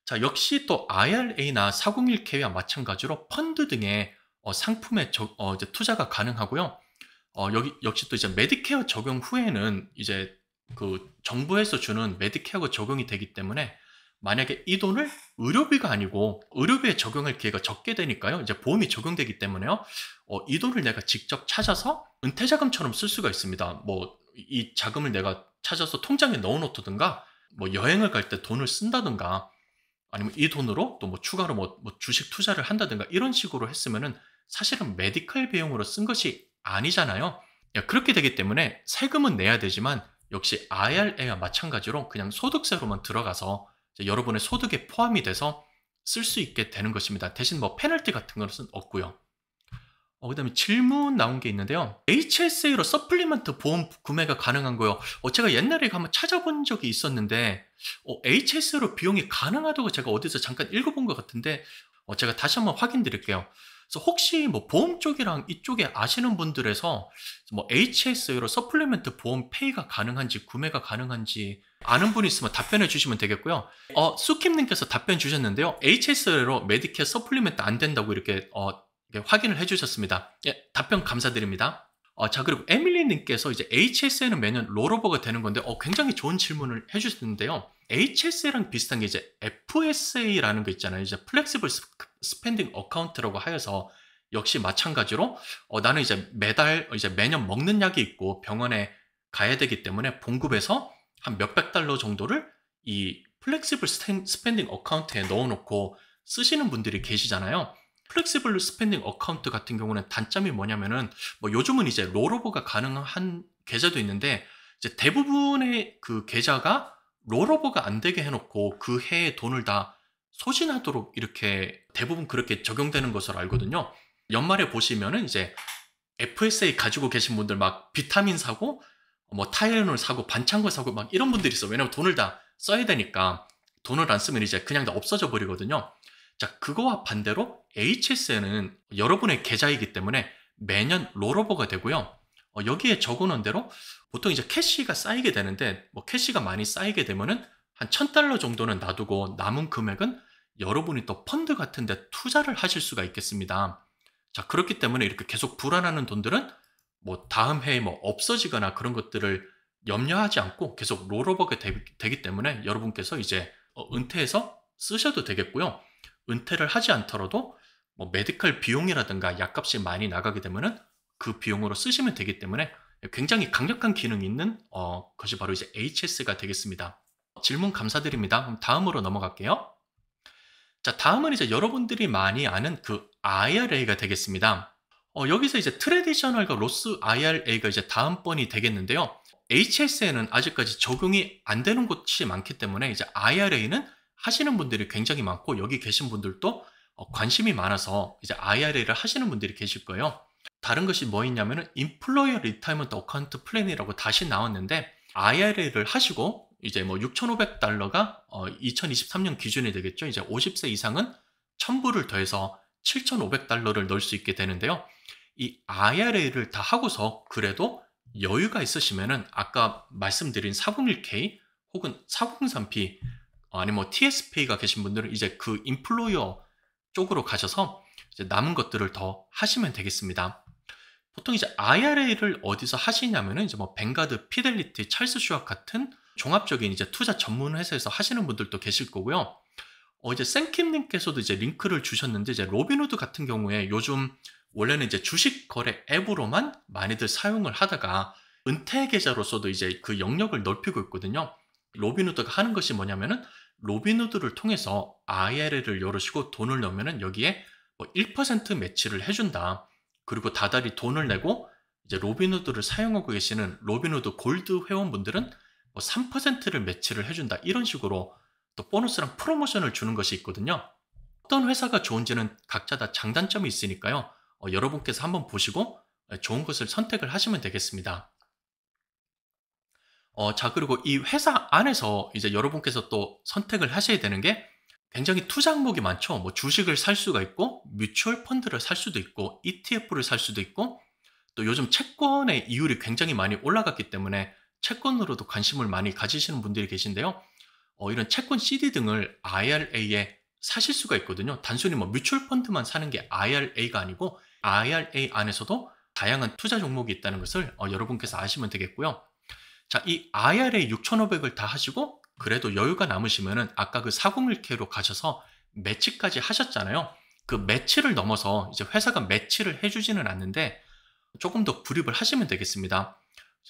자, 역시 또 IRA나 401k와 마찬가지로 펀드 등의 어, 상품에 저, 어, 투자가 가능하고요. 어, 여기 역시 또 이제 메디케어 적용 후에는 이제 그 정부에서 주는 메디케어가 적용이 되기 때문에 만약에 이 돈을 의료비가 아니고 의료비에 적용할 기회가 적게 되니까요. 이제 보험이 적용되기 때문에요. 어, 이 돈을 내가 직접 찾아서 은퇴자금처럼 쓸 수가 있습니다. 뭐 이 자금을 내가 찾아서 통장에 넣어놓든가 뭐 여행을 갈 때 돈을 쓴다든가 아니면 이 돈으로 또 뭐 추가로 뭐, 뭐 주식 투자를 한다든가 이런 식으로 했으면은 사실은 메디컬 비용으로 쓴 것이 아니잖아요. 그렇게 되기 때문에 세금은 내야 되지만 역시 IRA와 마찬가지로 그냥 소득세로만 들어가서 여러분의 소득에 포함이 돼서 쓸 수 있게 되는 것입니다. 대신 뭐 페널티 같은 것은 없고요. 어, 그 다음에 질문 나온 게 있는데요. HSA로 서플리먼트 보험 구매가 가능한 거요. 어, 제가 옛날에 한번 찾아본 적이 있었는데 어, HSA로 비용이 가능하다고 제가 어디서 잠깐 읽어본 것 같은데 어, 제가 다시 한번 확인 드릴게요. 그래서 혹시 뭐 보험 쪽이랑 이쪽에 아시는 분들에서 뭐 HS로 a 서플리멘트 보험 페이가 가능한지 구매가 가능한지 아는 분이 있으면 답변해 주시면 되겠고요. 어, 수킴님께서 답변 주셨는데요. HS로 a 메디케 서플리멘트 안 된다고 이렇게, 어, 확인을 해 주셨습니다. 예, 답변 감사드립니다. 어, 자 그리고 에밀리님께서 이제 h s a 는 매년 롤오버가 되는 건데 어, 굉장히 좋은 질문을 해주셨는데요. HS랑 a 비슷한 게 이제 FSA라는 거 있잖아요. 이제 플렉시블 스크 스펜딩 어카운트라고 하여서 역시 마찬가지로 어, 나는 이제 매달 이제 매년 먹는 약이 있고 병원에 가야 되기 때문에 봉급에서 한 몇백 달러 정도를 이 플렉시블 스펜딩 어카운트에 넣어놓고 쓰시는 분들이 계시잖아요. 플렉시블 스펜딩 어카운트 같은 경우는 단점이 뭐냐면은 뭐 요즘은 이제 롤오버가 가능한 계좌도 있는데 이제 대부분의 그 계좌가 롤오버가 안 되게 해놓고 그해에 돈을 다 소진하도록 이렇게 대부분 그렇게 적용되는 것으로 알거든요. 연말에 보시면은 이제 FSA 가지고 계신 분들 막 비타민 사고 뭐 타이레놀 사고 반창고 사고 막 이런 분들이 있어. 왜냐면 돈을 다 써야 되니까 돈을 안 쓰면 이제 그냥 다 없어져 버리거든요. 자, 그거와 반대로 HS는 여러분의 계좌이기 때문에 매년 롤오버가 되고요. 어, 여기에 적어놓은 대로 보통 이제 캐시가 쌓이게 되는데 뭐 캐시가 많이 쌓이게 되면은 한1 0 0 0달러 정도는 놔두고 남은 금액은 여러분이 또 펀드 같은 데 투자를 하실 수가 있겠습니다. 자, 그렇기 때문에 이렇게 계속 불안하는 돈들은 뭐 다음 해에 뭐 없어지거나 그런 것들을 염려하지 않고 계속 롤오버가 되기 때문에 여러분께서 이제 어, 은퇴해서 쓰셔도 되겠고요. 은퇴를 하지 않더라도 뭐 메디컬 비용이라든가 약값이 많이 나가게 되면은 그 비용으로 쓰시면 되기 때문에 굉장히 강력한 기능이 있는 어, 것이 바로 이제 HS가 되겠습니다. 질문 감사드립니다. 그럼 다음으로 넘어갈게요. 자, 다음은 이제 여러분들이 많이 아는 그 IRA가 되겠습니다. 어, 여기서 이제 트레디셔널과 로스 IRA가 이제 다음번이 되겠는데요. h s a 는 아직까지 적용이 안 되는 곳이 많기 때문에 이제 IRA는 하시는 분들이 굉장히 많고 여기 계신 분들도 어, 관심이 많아서 이제 IRA를 하시는 분들이 계실 거예요. 다른 것이 뭐 있냐면은 인플로이어 리타이먼트 어카운트 플랜이라고 다시 나왔는데 IRA를 하시고 이제 뭐 6,500달러가 어 2023년 기준이 되겠죠. 이제 50세 이상은 1,000불을 더해서 7,500달러를 넣을 수 있게 되는데요. 이 IRA를 다 하고서 그래도 여유가 있으시면은 아까 말씀드린 401k 혹은 403p 아니면 뭐 TSP가 계신 분들은 이제 그 인플로이어 쪽으로 가셔서 남은 것들을 더 하시면 되겠습니다. 보통 이제 IRA를 어디서 하시냐면은 이제 뭐 벵가드, 피델리티, 찰스 슈아 같은 종합적인 이제 투자 전문 회사에서 하시는 분들도 계실 거고요. 어제생킴님께서도 이제 링크를 주셨는데 이제 로빈후드 같은 경우에 요즘 원래는 이제 주식 거래 앱으로만 많이들 사용을 하다가 은퇴 계좌로서도 이제 그 영역을 넓히고 있거든요. 로빈후드가 하는 것이 뭐냐면은 로빈후드를 통해서 IRA를 열으시고 돈을 넣으면은 여기에 뭐1% 매치를 해준다. 그리고 다달이 돈을 내고 이제 로빈후드를 사용하고 계시는 로빈후드 골드 회원분들은 3%를 뭐 매치를 해준다 이런 식으로 또 보너스랑 프로모션을 주는 것이 있거든요. 어떤 회사가 좋은지는 각자 다 장단점이 있으니까요. 어, 여러분께서 한번 보시고 좋은 것을 선택을 하시면 되겠습니다. 어, 자 그리고 이 회사 안에서 이제 여러분께서 또 선택을 하셔야 되는 게 굉장히 투자 항목이 많죠. 뭐 주식을 살 수가 있고 뮤추얼 펀드를 살 수도 있고 ETF를 살 수도 있고 또 요즘 채권의 이율이 굉장히 많이 올라갔기 때문에 채권으로도 관심을 많이 가지시는 분들이 계신데요. 어, 이런 채권 CD 등을 IRA에 사실 수가 있거든요. 단순히 뭐 뮤추얼 펀드만 사는 게 IRA가 아니고 IRA 안에서도 다양한 투자 종목이 있다는 것을 어, 여러분께서 아시면 되겠고요. 자, 이 IRA 6,500을 다 하시고 그래도 여유가 남으시면은 아까 그 401k로 가셔서 매치까지 하셨잖아요. 그 매치를 넘어서 이제 회사가 매치를 해주지는 않는데 조금 더 불입을 하시면 되겠습니다.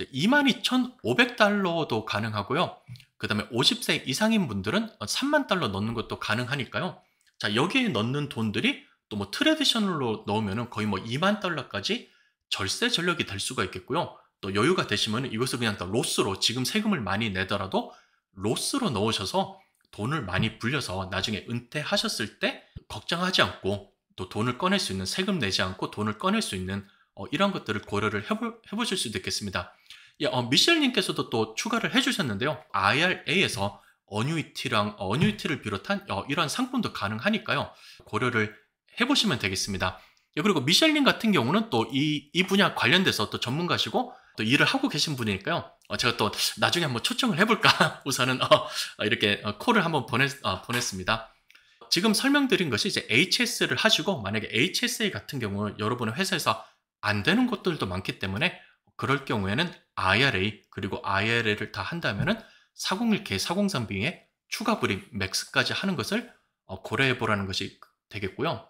22,500달러도 가능하고요. 그 다음에 50세 이상인 분들은 3만 달러 넣는 것도 가능하니까요. 자, 여기에 넣는 돈들이 또 뭐 트레디셔널로 넣으면 거의 뭐 2만 달러까지 절세 전력이 될 수가 있겠고요. 또 여유가 되시면 이것을 그냥 로스로 지금 세금을 많이 내더라도 로스로 넣으셔서 돈을 많이 불려서 나중에 은퇴하셨을 때 걱정하지 않고 또 돈을 꺼낼 수 있는 세금 내지 않고 돈을 꺼낼 수 있는 어, 이런 것들을 고려를 해보, 해보실 수도 있겠습니다. 예, 어, 미셸님께서도 또 추가를 해주셨는데요. IRA에서 어뉴이티랑 어뉴이티를 비롯한 어, 이러한 상품도 가능하니까요. 고려를 해보시면 되겠습니다. 예, 그리고 미셸님 같은 경우는 또 이 이 분야 관련돼서 또 전문가시고 또 일을 하고 계신 분이니까요. 어, 제가 또 나중에 한번 초청을 해볼까 우선은 어, 어 이렇게 어, 콜을 한번 보내, 어, 보냈습니다. 지금 설명드린 것이 이제 HS를 하시고 만약에 HSA 같은 경우 여러분의 회사에서 안 되는 것들도 많기 때문에 그럴 경우에는 IRA 그리고 IRA를 다 한다면은 401k, 403 b 에 추가 불임 맥스까지 하는 것을 어, 고려해 보라는 것이 되겠고요.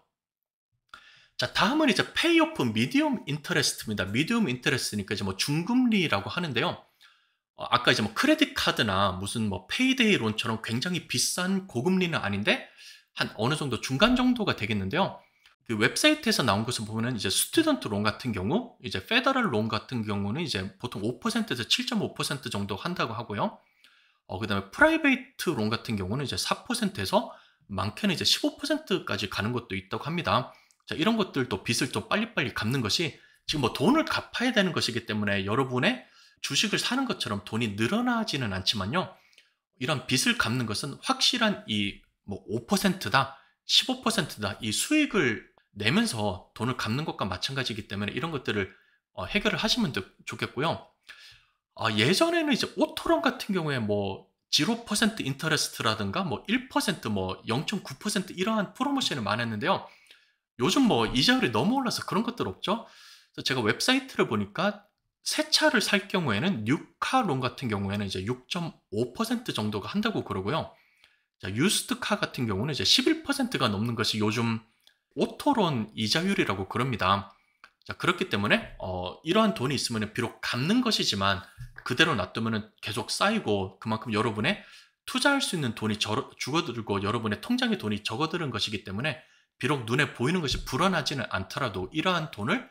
자, 다음은 이제 페이오프 미디엄 인터레스트입니다. 미디엄 인터레스트니까 이제 뭐 중금리라고 하는데요. 어, 아까 이제 뭐 크레딧 카드나 무슨 뭐 페이데이 론처럼 굉장히 비싼 고금리는 아닌데 한 어느 정도 중간 정도가 되겠는데요. 그 웹사이트에서 나온 것을 보면은 이제 스튜던트 론 같은 경우, 이제 페더럴 론 같은 경우는 이제 보통 5%에서 7.5% 정도 한다고 하고요. 어, 그 다음에 프라이베이트 론 같은 경우는 이제 4%에서 많게는 이제 15%까지 가는 것도 있다고 합니다. 자, 이런 것들도 빚을 좀 빨리빨리 갚는 것이 지금 뭐 돈을 갚아야 되는 것이기 때문에 여러분의 주식을 사는 것처럼 돈이 늘어나지는 않지만요. 이런 빚을 갚는 것은 확실한 이 뭐 5%다, 15%다 이 수익을 내면서 돈을 갚는 것과 마찬가지이기 때문에 이런 것들을 어, 해결을 하시면 좋겠고요. 어, 예전에는 이제 오토론 같은 경우에 뭐 0% 인터레스트라든가 뭐 1%뭐 0.9% 이러한 프로모션을 많았는데요. 요즘 뭐 이자율이 너무 올라서 그런 것들 없죠. 제가 웹사이트를 보니까 새 차를 살 경우에는 뉴카론 같은 경우에는 이제 6.5% 정도가 한다고 그러고요. 자, 유스트카 같은 경우는 이제 11%가 넘는 것이 요즘 오토론 이자율이라고 그럽니다. 자, 그렇기 때문에 어, 이러한 돈이 있으면 비록 갚는 것이지만 그대로 놔두면 계속 쌓이고 그만큼 여러분의 투자할 수 있는 돈이 저, 줄어들고 여러분의 통장에 돈이 적어드는 것이기 때문에 비록 눈에 보이는 것이 불안하지는 않더라도 이러한 돈을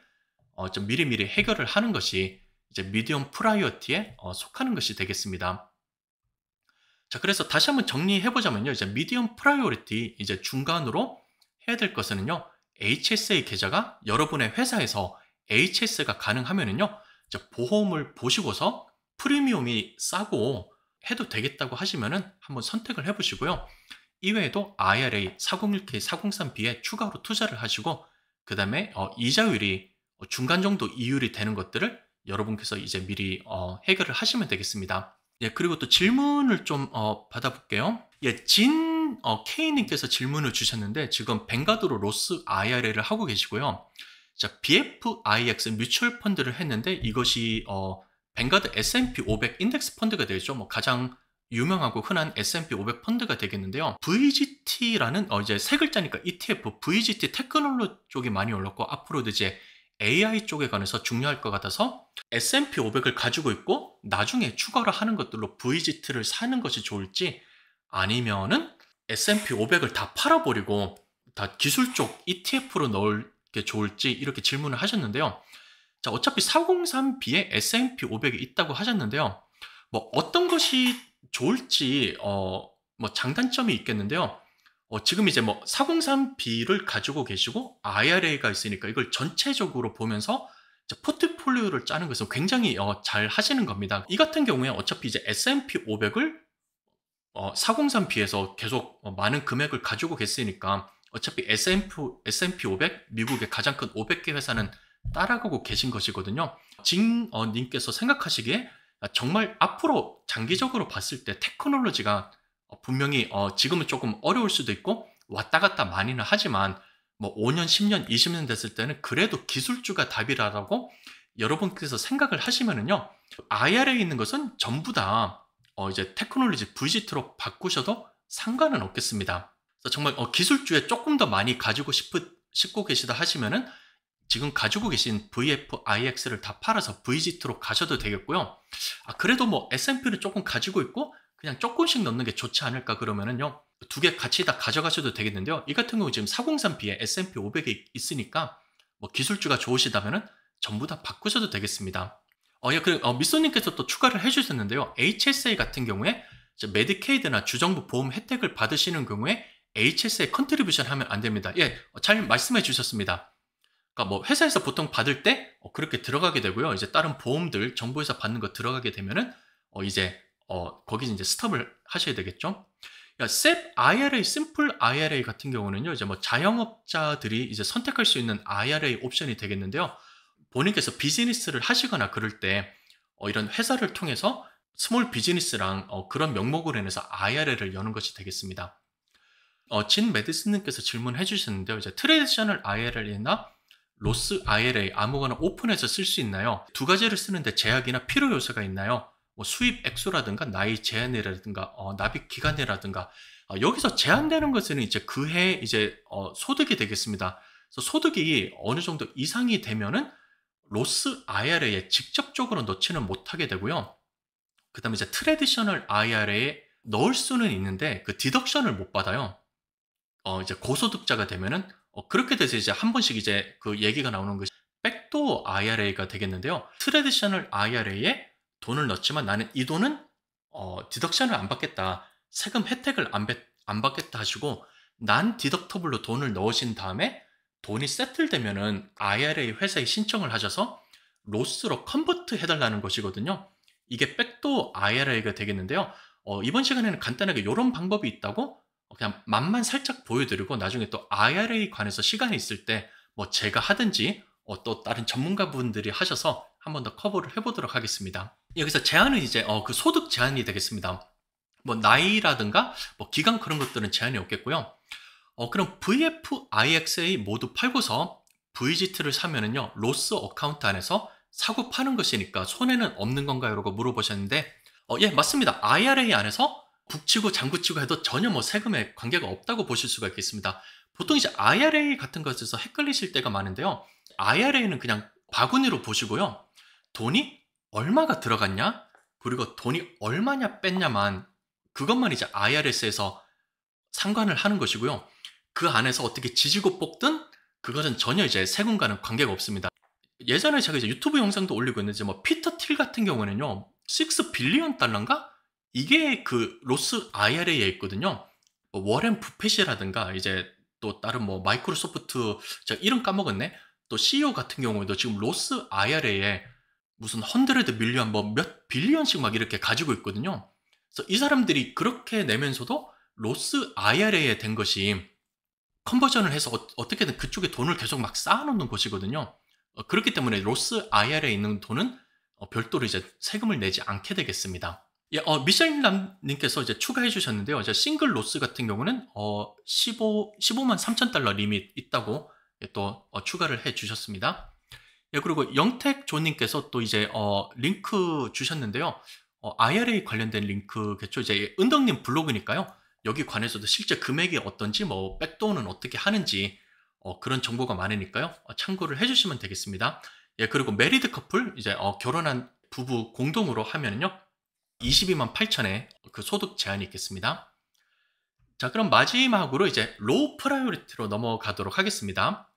어, 좀 미리미리 해결을 하는 것이 이제 미디엄 프라이어티에 어, 속하는 것이 되겠습니다. 자, 그래서 다시 한번 정리해보자면요. 이제 미디엄 프라이어티, 리 이제 중간으로 해야 될 것은요, HSA 계좌가 여러분의 회사에서 HS가 가능하면은요, 보험을 보시고서 프리미엄이 싸고 해도 되겠다고 하시면은 한번 선택을 해보시고요. 이외에도 IRA 401k, 403b에 추가로 투자를 하시고 그 다음에 어, 이자율이 어, 중간 정도 이율이 되는 것들을 여러분께서 이제 미리 어, 해결을 하시면 되겠습니다. 예, 그리고 또 질문을 좀 어, 받아볼게요. 예, 진팬 어, K님께서 질문을 주셨는데 지금 뱅가드로 로스 IRA를 하고 계시고요. 자, BFIX 뮤추얼 펀드를 했는데 이것이 어, 뱅가드 S&P 500 인덱스 펀드가 되죠. 뭐 가장 유명하고 흔한 S&P 500 펀드가 되겠는데요. VGT라는 어 이제 세 글자니까 ETF VGT 테크놀로 쪽이 많이 올랐고 앞으로도 이제 AI 쪽에 관해서 중요할 것 같아서 S&P 500을 가지고 있고 나중에 추가를 하는 것들로 VGT를 사는 것이 좋을지 아니면은 S&P 500을 다 팔아버리고 다 기술 쪽 ETF로 넣을 게 좋을지 이렇게 질문을 하셨는데요. 자, 어차피 403B에 S&P 500이 있다고 하셨는데요. 뭐 어떤 것이 좋을지 어 뭐 장단점이 있겠는데요. 어 지금 이제 뭐 403B를 가지고 계시고 IRA가 있으니까 이걸 전체적으로 보면서 포트폴리오를 짜는 것은 굉장히 어, 잘 하시는 겁니다. 이 같은 경우에 어차피 이제 S&P 500을 어, 403 P에서 계속 어, 많은 금액을 가지고 계시니까 어차피 S&P, S&P 500 미국의 가장 큰 500개 회사는 따라가고 계신 것이거든요. 진 어, 님께서 생각하시기에 정말 앞으로 장기적으로 봤을 때 테크놀로지가 어, 분명히 어, 지금은 조금 어려울 수도 있고 왔다 갔다 많이는 하지만 뭐 5년, 10년, 20년 됐을 때는 그래도 기술주가 답이라고 여러분께서 생각을 하시면은요. IR에 있는 것은 전부 다 어, 이제 테크놀로지 v 지트로 바꾸셔도 상관은 없겠습니다. 정말 어, 기술주에 조금 더 많이 가지고 싶으, 고 계시다 하시면은 지금 가지고 계신 VFIX를 다 팔아서 VGT로 가셔도 되겠고요. 아, 그래도 뭐 S&P를 m 조금 가지고 있고 그냥 조금씩 넣는 게 좋지 않을까 그러면은요. 두 개 같이 다 가져가셔도 되겠는데요. 이 같은 경우 지금 403B에 S&P m 500이 있으니까 뭐 기술주가 좋으시다면은 전부 다 바꾸셔도 되겠습니다. 어, 예, 그, 어, 미소님께서 또 추가를 해주셨는데요. HSA 같은 경우에 메디케이드나 주정부 보험 혜택을 받으시는 경우에 HSA 컨트리뷰션 하면 안 됩니다. 예, 어, 잘 말씀해 주셨습니다. 그러니까 뭐 회사에서 보통 받을 때 어, 그렇게 들어가게 되고요. 이제 다른 보험들 정부에서 받는 거 들어가게 되면은 어 이제 어 거기 이제 스톱을 하셔야 되겠죠. 셉 IRA, 심플 IRA 같은 경우는요, 이제 뭐 자영업자들이 이제 선택할 수 있는 IRA 옵션이 되겠는데요. 본인께서 비즈니스를 하시거나 그럴 때 어, 이런 회사를 통해서 스몰 비즈니스랑 어, 그런 명목으로 인해서 IRA를 여는 것이 되겠습니다. 어, 진 메디슨님께서 질문해 주셨는데요. 이제 트레디셔널 IRA나 로스 IRA 아무거나 오픈해서 쓸 수 있나요? 두 가지를 쓰는데 제약이나 필요 요소가 있나요? 뭐 수입 액수라든가 나이 제한이라든가 어, 납입 기간이라든가 어, 여기서 제한되는 것은 이제 그해 이제 어, 소득이 되겠습니다. 그래서 소득이 어느 정도 이상이 되면은 로스 IRA에 직접적으로 넣지는 못하게 되고요. 그 다음에 이제 트레디셔널 IRA에 넣을 수는 있는데 그 디덕션을 못 받아요. 어, 이제 고소득자가 되면은 어, 그렇게 돼서 이제 한 번씩 이제 그 얘기가 나오는 것이 백도 IRA가 되겠는데요. 트레디셔널 IRA에 돈을 넣지만 나는 이 돈은 어, 디덕션을 안 받겠다. 세금 혜택을 안, 안 받겠다 하시고 난 디덕터블로 돈을 넣으신 다음에 돈이 세틀되면은 IRA 회사에 신청을 하셔서 로스로 컨버트 해달라는 것이거든요. 이게 백도 IRA가 되겠는데요. 어, 이번 시간에는 간단하게 이런 방법이 있다고 그냥 맛만 살짝 보여드리고 나중에 또 IRA에 관해서 시간이 있을 때 뭐 제가 하든지 어, 또 다른 전문가분들이 하셔서 한 번 더 커버를 해보도록 하겠습니다. 여기서 제한은 이제 어, 그 소득 제한이 되겠습니다. 뭐 나이라든가 뭐 기간 그런 것들은 제한이 없겠고요. 어, 그럼 VFIXA 모두 팔고서 VGT를 사면은요, 로스 어카운트 안에서 사고 파는 것이니까 손해는 없는 건가요? 라고 물어보셨는데, 어, 예, 맞습니다. IRA 안에서 북치고 장구치고 해도 전혀 뭐 세금에 관계가 없다고 보실 수가 있겠습니다. 보통 이제 IRA 같은 것에서 헷갈리실 때가 많은데요. IRA는 그냥 바구니로 보시고요. 돈이 얼마가 들어갔냐? 그리고 돈이 얼마냐 뺐냐만 그것만 이제 IRS에서 상관을 하는 것이고요. 그 안에서 어떻게 지지고 뽑든 그것은 전혀 이제 세금과는 관계가 없습니다. 예전에 제가 이제 유튜브 영상도 올리고 있는데 뭐 피터 틸 같은 경우에는요. 6 빌리언 달러인가? 이게 그 로스 IRA에 있거든요. 뭐 워렌 부펫이라든가 이제 또 다른 뭐 마이크로소프트 제 이름 까먹었네. 또 CEO 같은 경우에도 지금 로스 IRA에 무슨 헌드레드 밀리언 뭐몇 빌리언씩 막 이렇게 가지고 있거든요. 그래서 이 사람들이 그렇게 내면서도 로스 IRA에 된 것이 컨버전을 해서 어, 떻게든 그쪽에 돈을 계속 막 쌓아놓는 곳이거든요. 어, 그렇기 때문에 로스 IR에 있는 돈은 어, 별도로 이제 세금을 내지 않게 되겠습니다. 예, 어, 미셸님께서 이제 추가해 주셨는데요. 이제 싱글 로스 같은 경우는 어, 15, 15만 3천 달러 리밋 있다고 예, 또 어, 추가를 해 주셨습니다. 예, 그리고 영택 조님께서 또 이제 어, 링크 주셨는데요. 어, IRA 관련된 링크겠죠. 이제 예, 은덕님 블로그니까요. 여기 관해서도 실제 금액이 어떤지 뭐백도는 어떻게 하는지 어, 그런 정보가 많으니까요 어, 참고를 해주시면 되겠습니다 예 그리고 메리드 커플 이제 어, 결혼한 부부 공동으로 하면은요 22만 8천에 그 소득 제한이 있겠습니다 자 그럼 마지막으로 이제 로우 프라이오리티로 넘어가도록 하겠습니다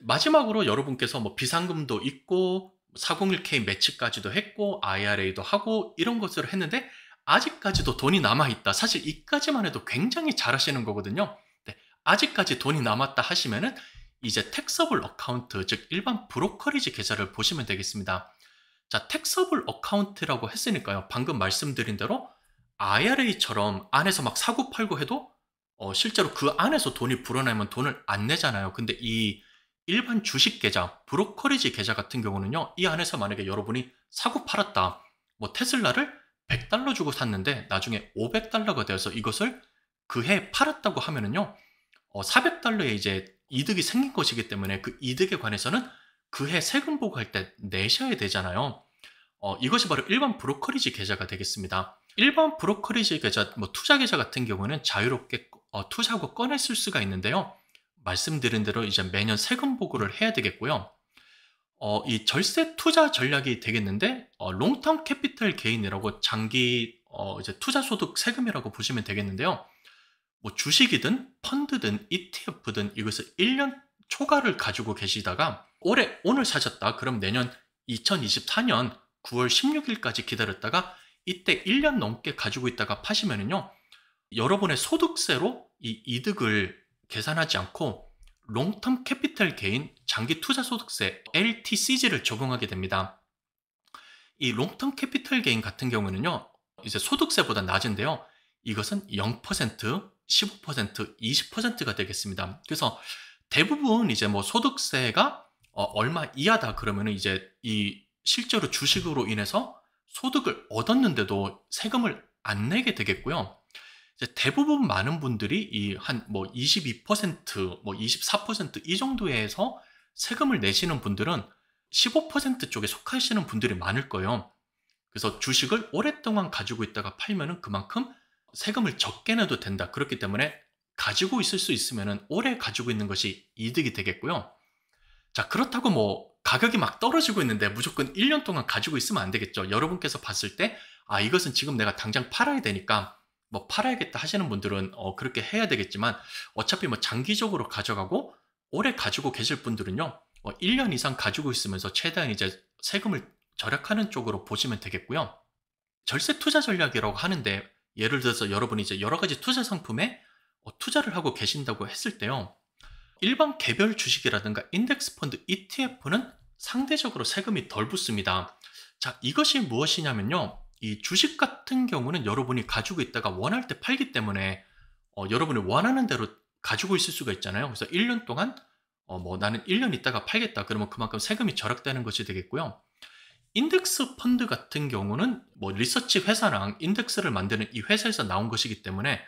마지막으로 여러분께서 뭐 비상금도 있고 401k 매치까지도 했고 IRA도 하고 이런 것으로 했는데 아직까지도 돈이 남아있다. 사실 이까지만 해도 굉장히 잘하시는 거거든요. 네, 아직까지 돈이 남았다 하시면은 이제 텍서블 어카운트, 즉 일반 브로커리지 계좌를 보시면 되겠습니다. 자, 텍서블 어카운트라고 했으니까요. 방금 말씀드린 대로 IRA처럼 안에서 막 사고 팔고 해도 어, 실제로 그 안에서 돈이 불어나면 돈을 안 내잖아요. 근데 이 일반 주식 계좌, 브로커리지 계좌 같은 경우는요. 이 안에서 만약에 여러분이 사고 팔았다. 뭐 테슬라를 100달러 주고 샀는데 나중에 500달러가 되어서 이것을 그 해 팔았다고 하면은요, 어, 400달러에 이제 이득이 생긴 것이기 때문에 그 이득에 관해서는 그 해 세금 보고할 때 내셔야 되잖아요. 어, 이것이 바로 일반 브로커리지 계좌가 되겠습니다. 일반 브로커리지 계좌, 뭐 투자 계좌 같은 경우는 자유롭게 어, 투자하고 꺼냈을 수가 있는데요. 말씀드린 대로 이제 매년 세금 보고를 해야 되겠고요. 어, 이 절세 투자 전략이 되겠는데 어, 롱텀 캐피탈 개인이라고 장기 어, 이제 투자 소득 세금이라고 보시면 되겠는데요. 뭐 주식이든 펀드든 ETF든 이것을 1년 초과를 가지고 계시다가 올해 오늘 사셨다 그럼 내년 2024년 9월 16일까지 기다렸다가 이때 1년 넘게 가지고 있다가 파시면은요 여러분의 소득세로 이 이득을 계산하지 않고 롱텀 캐피탈 개인 장기 투자 소득세 LTCG를 적용하게 됩니다. 이 롱텀 캐피탈 개인 같은 경우는요. 이제 소득세보다 낮은데요. 이것은 0%, 15%, 20%가 되겠습니다. 그래서 대부분 이제 뭐 소득세가 어, 얼마 이하다 그러면은 이제 이 실제로 주식으로 인해서 소득을 얻었는데도 세금을 안 내게 되겠고요. 대부분 많은 분들이 이 한 뭐 22%, 뭐 24%이 뭐 정도에서 세금을 내시는 분들은 15% 쪽에 속하시는 분들이 많을 거예요. 그래서 주식을 오랫동안 가지고 있다가 팔면은 그만큼 세금을 적게 내도 된다. 그렇기 때문에 가지고 있을 수 있으면은 오래 가지고 있는 것이 이득이 되겠고요. 자, 그렇다고 뭐 가격이 막 떨어지고 있는데 무조건 1년 동안 가지고 있으면 안 되겠죠. 여러분께서 봤을 때, 아, 이것은 지금 내가 당장 팔아야 되니까 뭐 팔아야겠다 하시는 분들은 어, 그렇게 해야 되겠지만 어차피 뭐 장기적으로 가져가고 오래 가지고 계실 분들은요 어, 1년 이상 가지고 있으면서 최대한 이제 세금을 절약하는 쪽으로 보시면 되겠고요 절세 투자 전략이라고 하는데 예를 들어서 여러분이 이제 여러 가지 투자 상품에 어, 투자를 하고 계신다고 했을 때요 일반 개별 주식이라든가 인덱스 펀드 ETF는 상대적으로 세금이 덜 붙습니다 자 이것이 무엇이냐면요 이 주식 같은 경우는 여러분이 가지고 있다가 원할 때 팔기 때문에 어, 여러분이 원하는 대로 가지고 있을 수가 있잖아요. 그래서 1년 동안 어, 뭐 나는 1년 있다가 팔겠다. 그러면 그만큼 세금이 절약되는 것이 되겠고요. 인덱스 펀드 같은 경우는 뭐 리서치 회사랑 인덱스를 만드는 이 회사에서 나온 것이기 때문에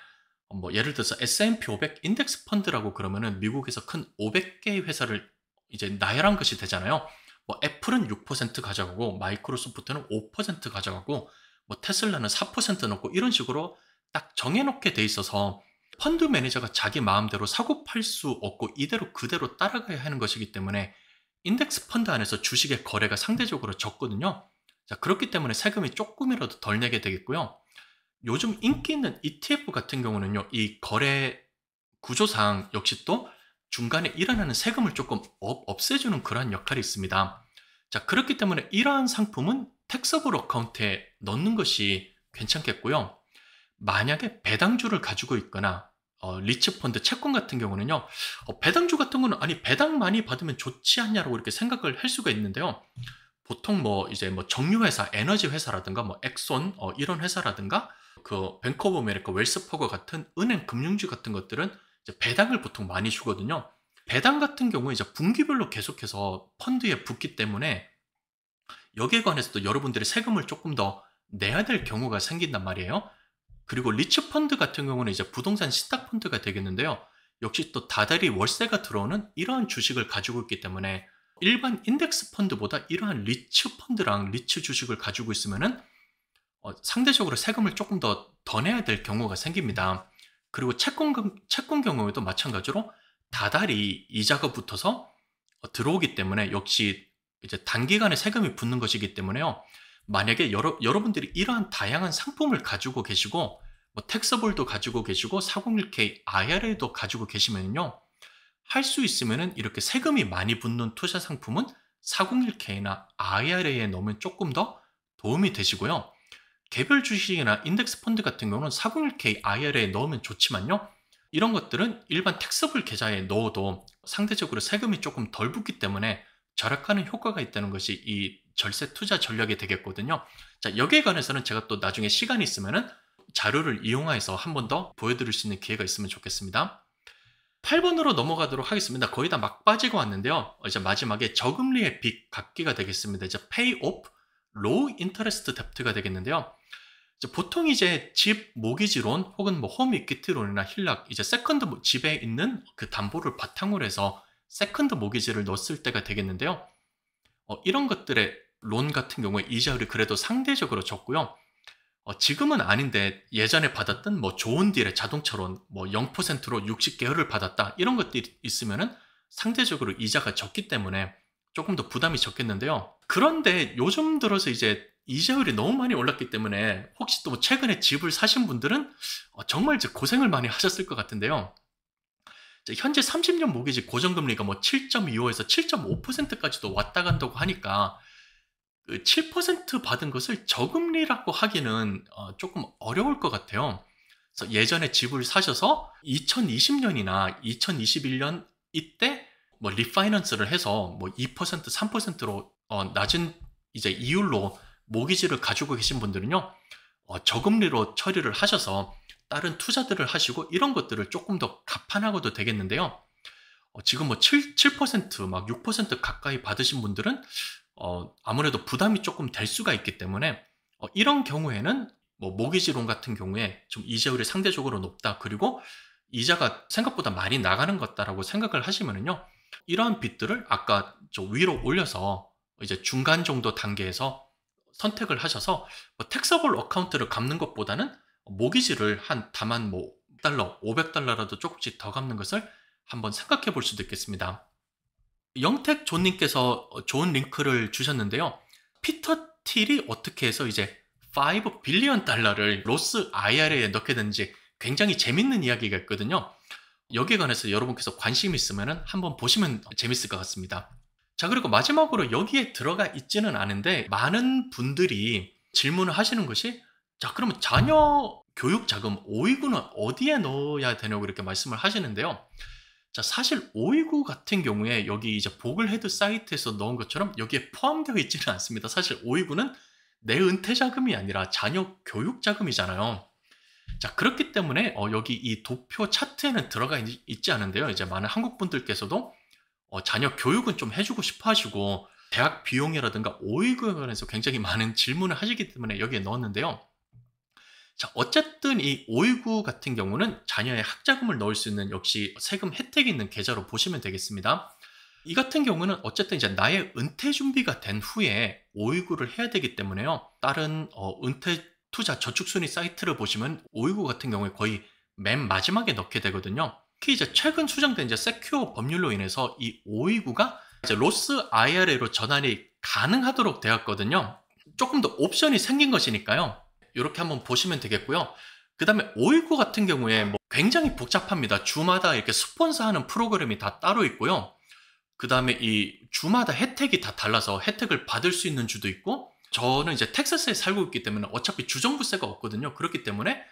어, 뭐 예를 들어서 S&P 500 인덱스 펀드라고 그러면은 미국에서 큰 500개의 회사를 이제 나열한 것이 되잖아요. 뭐 애플은 6% 가져가고 마이크로소프트는 5% 가져가고 뭐 테슬라는 4% 넣고 이런 식으로 딱 정해놓게 돼 있어서 펀드 매니저가 자기 마음대로 사고 팔 수 없고 이대로 그대로 따라가야 하는 것이기 때문에 인덱스 펀드 안에서 주식의 거래가 상대적으로 적거든요. 자, 그렇기 때문에 세금이 조금이라도 덜 내게 되겠고요. 요즘 인기 있는 ETF 같은 경우는요, 이 거래 구조상 역시 또 중간에 일어나는 세금을 조금 없애주는 그러한 역할이 있습니다. 자 그렇기 때문에 이러한 상품은 텍서블 어카운트에 넣는 것이 괜찮겠고요. 만약에 배당주를 가지고 있거나 어, 리츠펀드 채권 같은 경우는요. 어, 배당주 같은 거는 아니 배당 많이 받으면 좋지 않냐라고 이렇게 생각을 할 수가 있는데요. 보통 뭐 이제 뭐 정유회사, 에너지 회사라든가 뭐 엑손 어, 이런 회사라든가 그 뱅커 오브 메리카 웰스퍼거 같은 은행 금융주 같은 것들은 배당을 보통 많이 주거든요. 배당 같은 경우에 이제 분기별로 계속해서 펀드에 붙기 때문에 여기에 관해서도 여러분들이 세금을 조금 더 내야 될 경우가 생긴단 말이에요. 그리고 리츠 펀드 같은 경우는 이제 부동산 신탁 펀드가 되겠는데요. 역시 또 다달이 월세가 들어오는 이러한 주식을 가지고 있기 때문에 일반 인덱스 펀드보다 이러한 리츠 펀드랑 리츠 주식을 가지고 있으면은 어, 상대적으로 세금을 조금 더 더 내야 될 경우가 생깁니다. 그리고 채권, 채권 경우에도 마찬가지로 다달이 이자가 붙어서 어, 들어오기 때문에 역시 이제 단기간에 세금이 붙는 것이기 때문에요. 만약에 여러, 여러분들이 이러한 다양한 상품을 가지고 계시고 뭐텍서볼도 가지고 계시고 401k IRA도 가지고 계시면요. 할 수 있으면은 이렇게 세금이 많이 붙는 투자 상품은 401k나 IRA에 넣으면 조금 더 도움이 되시고요. 개별 주식이나 인덱스 펀드 같은 경우는 401k IRA에 넣으면 좋지만요. 이런 것들은 일반 텍서블 계좌에 넣어도 상대적으로 세금이 조금 덜 붙기 때문에 절약하는 효과가 있다는 것이 이 절세 투자 전략이 되겠거든요. 자, 여기에 관해서는 제가 또 나중에 시간이 있으면은 자료를 이용해서 한 번 더 보여드릴 수 있는 기회가 있으면 좋겠습니다. 8번으로 넘어가도록 하겠습니다. 거의 다 막 빠지고 왔는데요. 이제 마지막에 저금리의 빚 갚기가 되겠습니다. 이제 pay off low interest debt가 되겠는데요. 이제 보통 이제 집 모기지론 혹은 뭐 홈이퀴티론이나 힐락 이제 세컨드 집에 있는 그 담보를 바탕으로 해서 세컨드 모기지를 넣었을 때가 되겠는데요. 어, 이런 것들의 론 같은 경우에 이자율이 그래도 상대적으로 적고요. 어, 지금은 아닌데 예전에 받았던 뭐 좋은 딜의 자동차론 뭐 0%로 60개월을 받았다 이런 것들이 있으면은 상대적으로 이자가 적기 때문에 조금 더 부담이 적겠는데요. 그런데 요즘 들어서 이제 이자율이 너무 많이 올랐기 때문에 혹시 또 뭐 최근에 집을 사신 분들은 어, 정말 고생을 많이 하셨을 것 같은데요. 현재 30년 모기지 고정금리가 뭐 7.25에서 7.5%까지도 왔다 간다고 하니까 7% 그 받은 것을 저금리라고 하기는 어, 조금 어려울 것 같아요. 그래서 예전에 집을 사셔서 2020년이나 2021년 이때 뭐 리파이낸스를 해서 뭐 2%, 3%로 어, 낮은 이제 이율로 모기지를 가지고 계신 분들은요, 어, 저금리로 처리를 하셔서 다른 투자들을 하시고 이런 것들을 조금 더 가판하고도 되겠는데요. 어, 지금 뭐 7, 7%막 6% 가까이 받으신 분들은 어, 아무래도 부담이 조금 될 수가 있기 때문에 어, 이런 경우에는 뭐 모기지론 같은 경우에 좀 이자율이 상대적으로 높다 그리고 이자가 생각보다 많이 나가는 것다라고 생각을 하시면은요 이러한 빚들을 아까 저 위로 올려서 이제 중간 정도 단계에서 선택을 하셔서 뭐 텍서블 어카운트를 갚는 것보다는 모기지를 한 다만 뭐 달러 500달러라도 조금씩 더 갚는 것을 한번 생각해 볼 수도 있겠습니다. 영택 존님께서 어, 좋은 링크를 주셨는데요. 피터 틸이 어떻게 해서 이제 5 빌리언 달러를 로스 IRA에 넣게 되는지 굉장히 재밌는 이야기가 있거든요. 여기에 관해서 여러분께서 관심 이 있으면 한번 보시면 재밌을 것 같습니다. 자, 그리고 마지막으로 여기에 들어가 있지는 않은데 많은 분들이 질문을 하시는 것이 자, 그러면 자녀 교육 자금 5위구는 어디에 넣어야 되냐고 이렇게 말씀을 하시는데요. 자, 사실 5위구 같은 경우에 여기 이제 복을 해도 사이트에서 넣은 것처럼 여기에 포함되어 있지는 않습니다. 사실 5위구는내 은퇴 자금이 아니라 자녀 교육 자금이잖아요. 자, 그렇기 때문에 어, 여기 이 도표 차트에는 들어가 있, 지 않은데요. 이제 많은 한국 분들께서도 어, 자녀 교육은 좀 해주고 싶어 하시고 대학 비용이라든가 오이구에 관해서 굉장히 많은 질문을 하시기 때문에 여기에 넣었는데요. 자, 어쨌든 이 오이구 같은 경우는 자녀의 학자금을 넣을 수 있는 역시 세금 혜택이 있는 계좌로 보시면 되겠습니다. 이 같은 경우는 어쨌든 이제 나의 은퇴 준비가 된 후에 오이구를 해야 되기 때문에요. 다른 어, 은퇴 투자 저축순위 사이트를 보시면 오이구 같은 경우에 거의 맨 마지막에 넣게 되거든요. 특히 이제 최근 수정된 이제 세큐어 법률로 인해서 이 529가 이제 로스 IRA로 전환이 가능하도록 되었거든요. 조금 더 옵션이 생긴 것이니까요. 이렇게 한번 보시면 되겠고요. 그 다음에 519 같은 경우에 뭐 굉장히 복잡합니다. 주마다 이렇게 스폰서하는 프로그램이 다 따로 있고요. 그 다음에 이 주마다 혜택이 다 달라서 혜택을 받을 수 있는 주도 있고 저는 이제 텍사스에 살고 있기 때문에 어차피 주정부세가 없거든요. 그렇기 때문에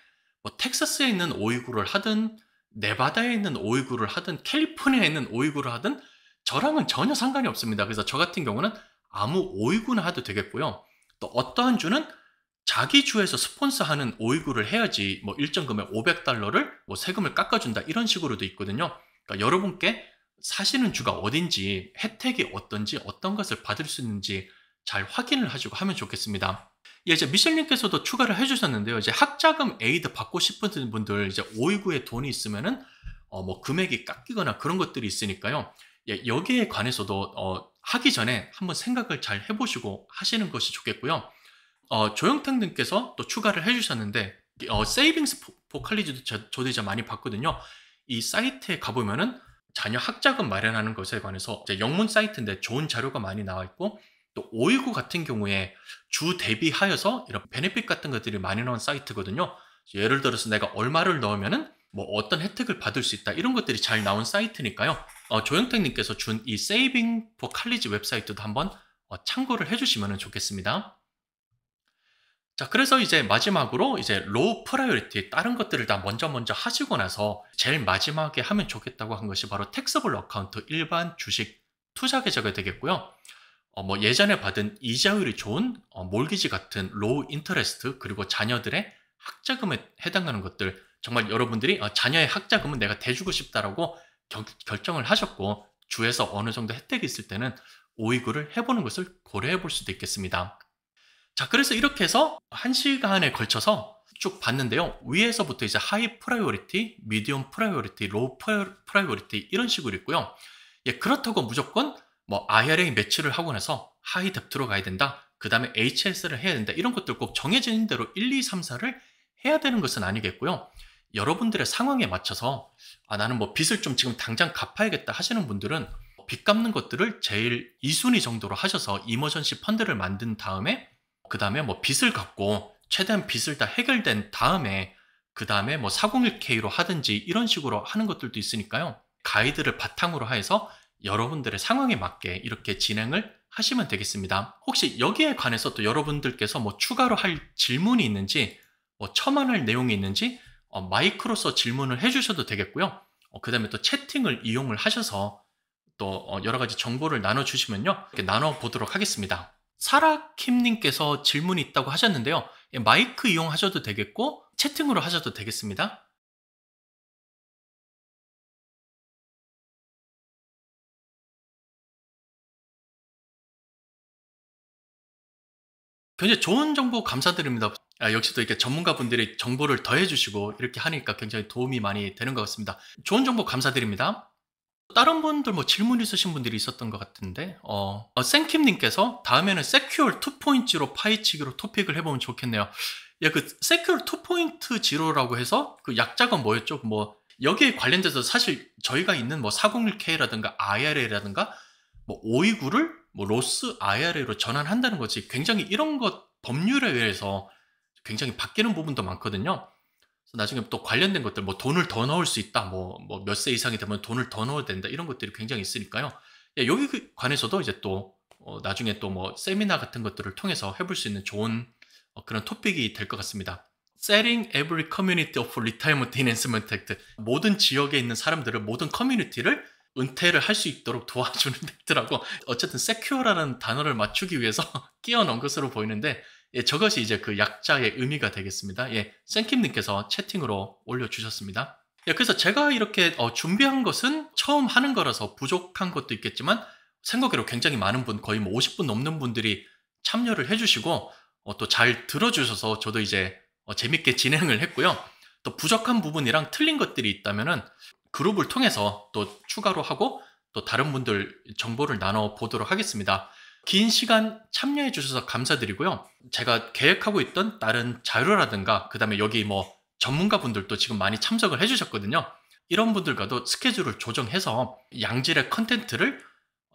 뭐 텍사스에 있는 529를 하든 네바다에 있는 오이구를 하든 캘리포니아에 있는 오이구를 하든 저랑은 전혀 상관이 없습니다. 그래서 저 같은 경우는 아무 오이구나 하도 되겠고요. 또 어떠한 주는 자기 주에서 스폰서하는 오이구를 해야지 뭐 일정 금액 500달러를 뭐 세금을 깎아준다 이런 식으로도 있거든요. 그러니까 여러분께 사시는 주가 어딘지 혜택이 어떤지 어떤 것을 받을 수 있는지 잘 확인을 하시고 하면 좋겠습니다. 예, 이제 미셸님께서도 추가를 해주셨는데요. 이제 학자금 에이드 받고 싶은 분들 이제 529에 돈이 있으면은 어, 뭐 금액이 깎이거나 그런 것들이 있으니까요. 예, 여기에 관해서도 어, 하기 전에 한번 생각을 잘 해보시고 하시는 것이 좋겠고요. 어, 조영탁 님께서 또 추가를 해주셨는데 어, 세이빙스 보컬리지도 저도 이제 많이 봤거든요. 이 사이트에 가보면은 자녀 학자금 마련하는 것에 관해서 영문 사이트인데 좋은 자료가 많이 나와 있고 또519 같은 경우에 주 대비하여서 이런 베네핏 같은 것들이 많이 나온 사이트거든요. 예를 들어서 내가 얼마를 넣으면은 뭐 어떤 혜택을 받을 수 있다 이런 것들이 잘 나온 사이트니까요. 어, 조영택님께서 준 이 세이빙 포 칼리지 웹사이트도 한번 어, 참고를 해주시면 좋겠습니다. 자 그래서 이제 마지막으로 이제 로우 프라이어리티 다른 것들을 다 먼저 먼저 하시고 나서 제일 마지막에 하면 좋겠다고 한 것이 바로 텍스블 어카운트 일반 주식 투자 계좌가 되겠고요. 어, 뭐 예전에 받은 이자율이 좋은 어, 몰기지 같은 로우 인터레스트 그리고 자녀들의 학자금에 해당하는 것들 정말 여러분들이 어, 자녀의 학자금은 내가 대주고 싶다라고 겨, 결정을 하셨고 주에서 어느 정도 혜택이 있을 때는 오이구를 해보는 것을 고려해 볼 수도 있겠습니다. 자 그래서 이렇게 해서 한시간에 걸쳐서 쭉 봤는데요. 위에서부터 이제 하이 프라이오리티, 미디엄 프라이오리티, 로우 프라이오리티 이런 식으로 있고요. 예, 그렇다고 무조건 뭐 IRA 매치를 하고 나서 하이 뎁트로 가야 된다. 그 다음에 HS를 해야 된다. 이런 것들 꼭 정해진 대로 1, 2, 3, 4를 해야 되는 것은 아니겠고요. 여러분들의 상황에 맞춰서 아 나는 뭐 빚을 좀 지금 당장 갚아야겠다 하시는 분들은 빚 갚는 것들을 제일 2순위 정도로 하셔서 이머전시 펀드를 만든 다음에 그 다음에 뭐 빚을 갚고 최대한 빚을 다 해결된 다음에 그 다음에 뭐 401k로 하든지 이런 식으로 하는 것들도 있으니까요. 가이드를 바탕으로 해서 여러분들의 상황에 맞게 이렇게 진행을 하시면 되겠습니다. 혹시 여기에 관해서 또 여러분들께서 뭐 추가로 할 질문이 있는지 뭐 첨언할 내용이 있는지 어, 마이크로서 질문을 해주셔도 되겠고요. 어, 그 다음에 또 채팅을 이용을 하셔서 또 어, 여러 가지 정보를 나눠주시면요. 나눠보도록 하겠습니다. 사라킴님께서 질문이 있다고 하셨는데요. 예, 마이크 이용하셔도 되겠고 채팅으로 하셔도 되겠습니다. 굉장히 좋은 정보 감사드립니다. 아, 역시 또 이렇게 전문가분들이 정보를 더해주시고 이렇게 하니까 굉장히 도움이 많이 되는 것 같습니다. 좋은 정보 감사드립니다. 다른 분들 뭐 질문 있으신 분들이 있었던 것 같은데 어, 어 생킴님께서 다음에는 세큐얼 2.0로 파이치기로 토픽을 해보면 좋겠네요. 예, 그 세큐얼 2.0라고 해서 그 약자가 뭐였죠? 뭐 여기에 관련돼서 사실 저희가 있는 뭐 401k라든가 IRA라든가 뭐 529를 뭐 로스 IRA로 전환한다는 것이 굉장히 이런 것 법률에 의해서 굉장히 바뀌는 부분도 많거든요. 그래서 나중에 또 관련된 것들 뭐 돈을 더 넣을 수 있다 뭐몇세 뭐 이상이 되면 돈을 더 넣어야 된다 이런 것들이 굉장히 있으니까요. 예, 여기 그 관해서도 이제 또 어, 나중에 또 뭐 세미나 같은 것들을 통해서 해볼 수 있는 좋은 어, 그런 토픽이 될 것 같습니다. Setting every community u f retirement enhancement act. 모든 지역에 있는 사람들을 모든 커뮤니티를 은퇴를 할 수 있도록 도와주는 팩더라고 어쨌든 세큐어라는 단어를 맞추기 위해서 끼워 넣은 것으로 보이는데 예, 저것이 이제 그 약자의 의미가 되겠습니다. 예, 쌤킴님께서 채팅으로 올려주셨습니다. 예, 그래서 제가 이렇게 어, 준비한 것은 처음 하는 거라서 부족한 것도 있겠지만 생각외로 굉장히 많은 분, 거의 뭐 50분 넘는 분들이 참여를 해주시고 어, 또 잘 들어주셔서 저도 이제 어, 재밌게 진행을 했고요. 또 부족한 부분이랑 틀린 것들이 있다면은 그룹을 통해서 또 추가로 하고 또 다른 분들 정보를 나눠 보도록 하겠습니다. 긴 시간 참여해 주셔서 감사드리고요. 제가 계획하고 있던 다른 자료라든가 그 다음에 여기 뭐 전문가분들도 지금 많이 참석을 해주셨거든요. 이런 분들과도 스케줄을 조정해서 양질의 컨텐츠를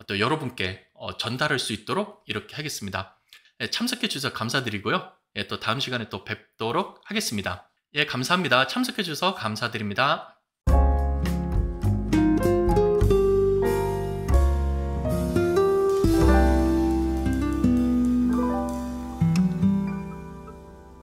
또 여러분께 어, 전달할 수 있도록 이렇게 하겠습니다. 예, 참석해 주셔서 감사드리고요. 예, 또 다음 시간에 또 뵙도록 하겠습니다. 예, 감사합니다. 참석해 주셔서 감사드립니다.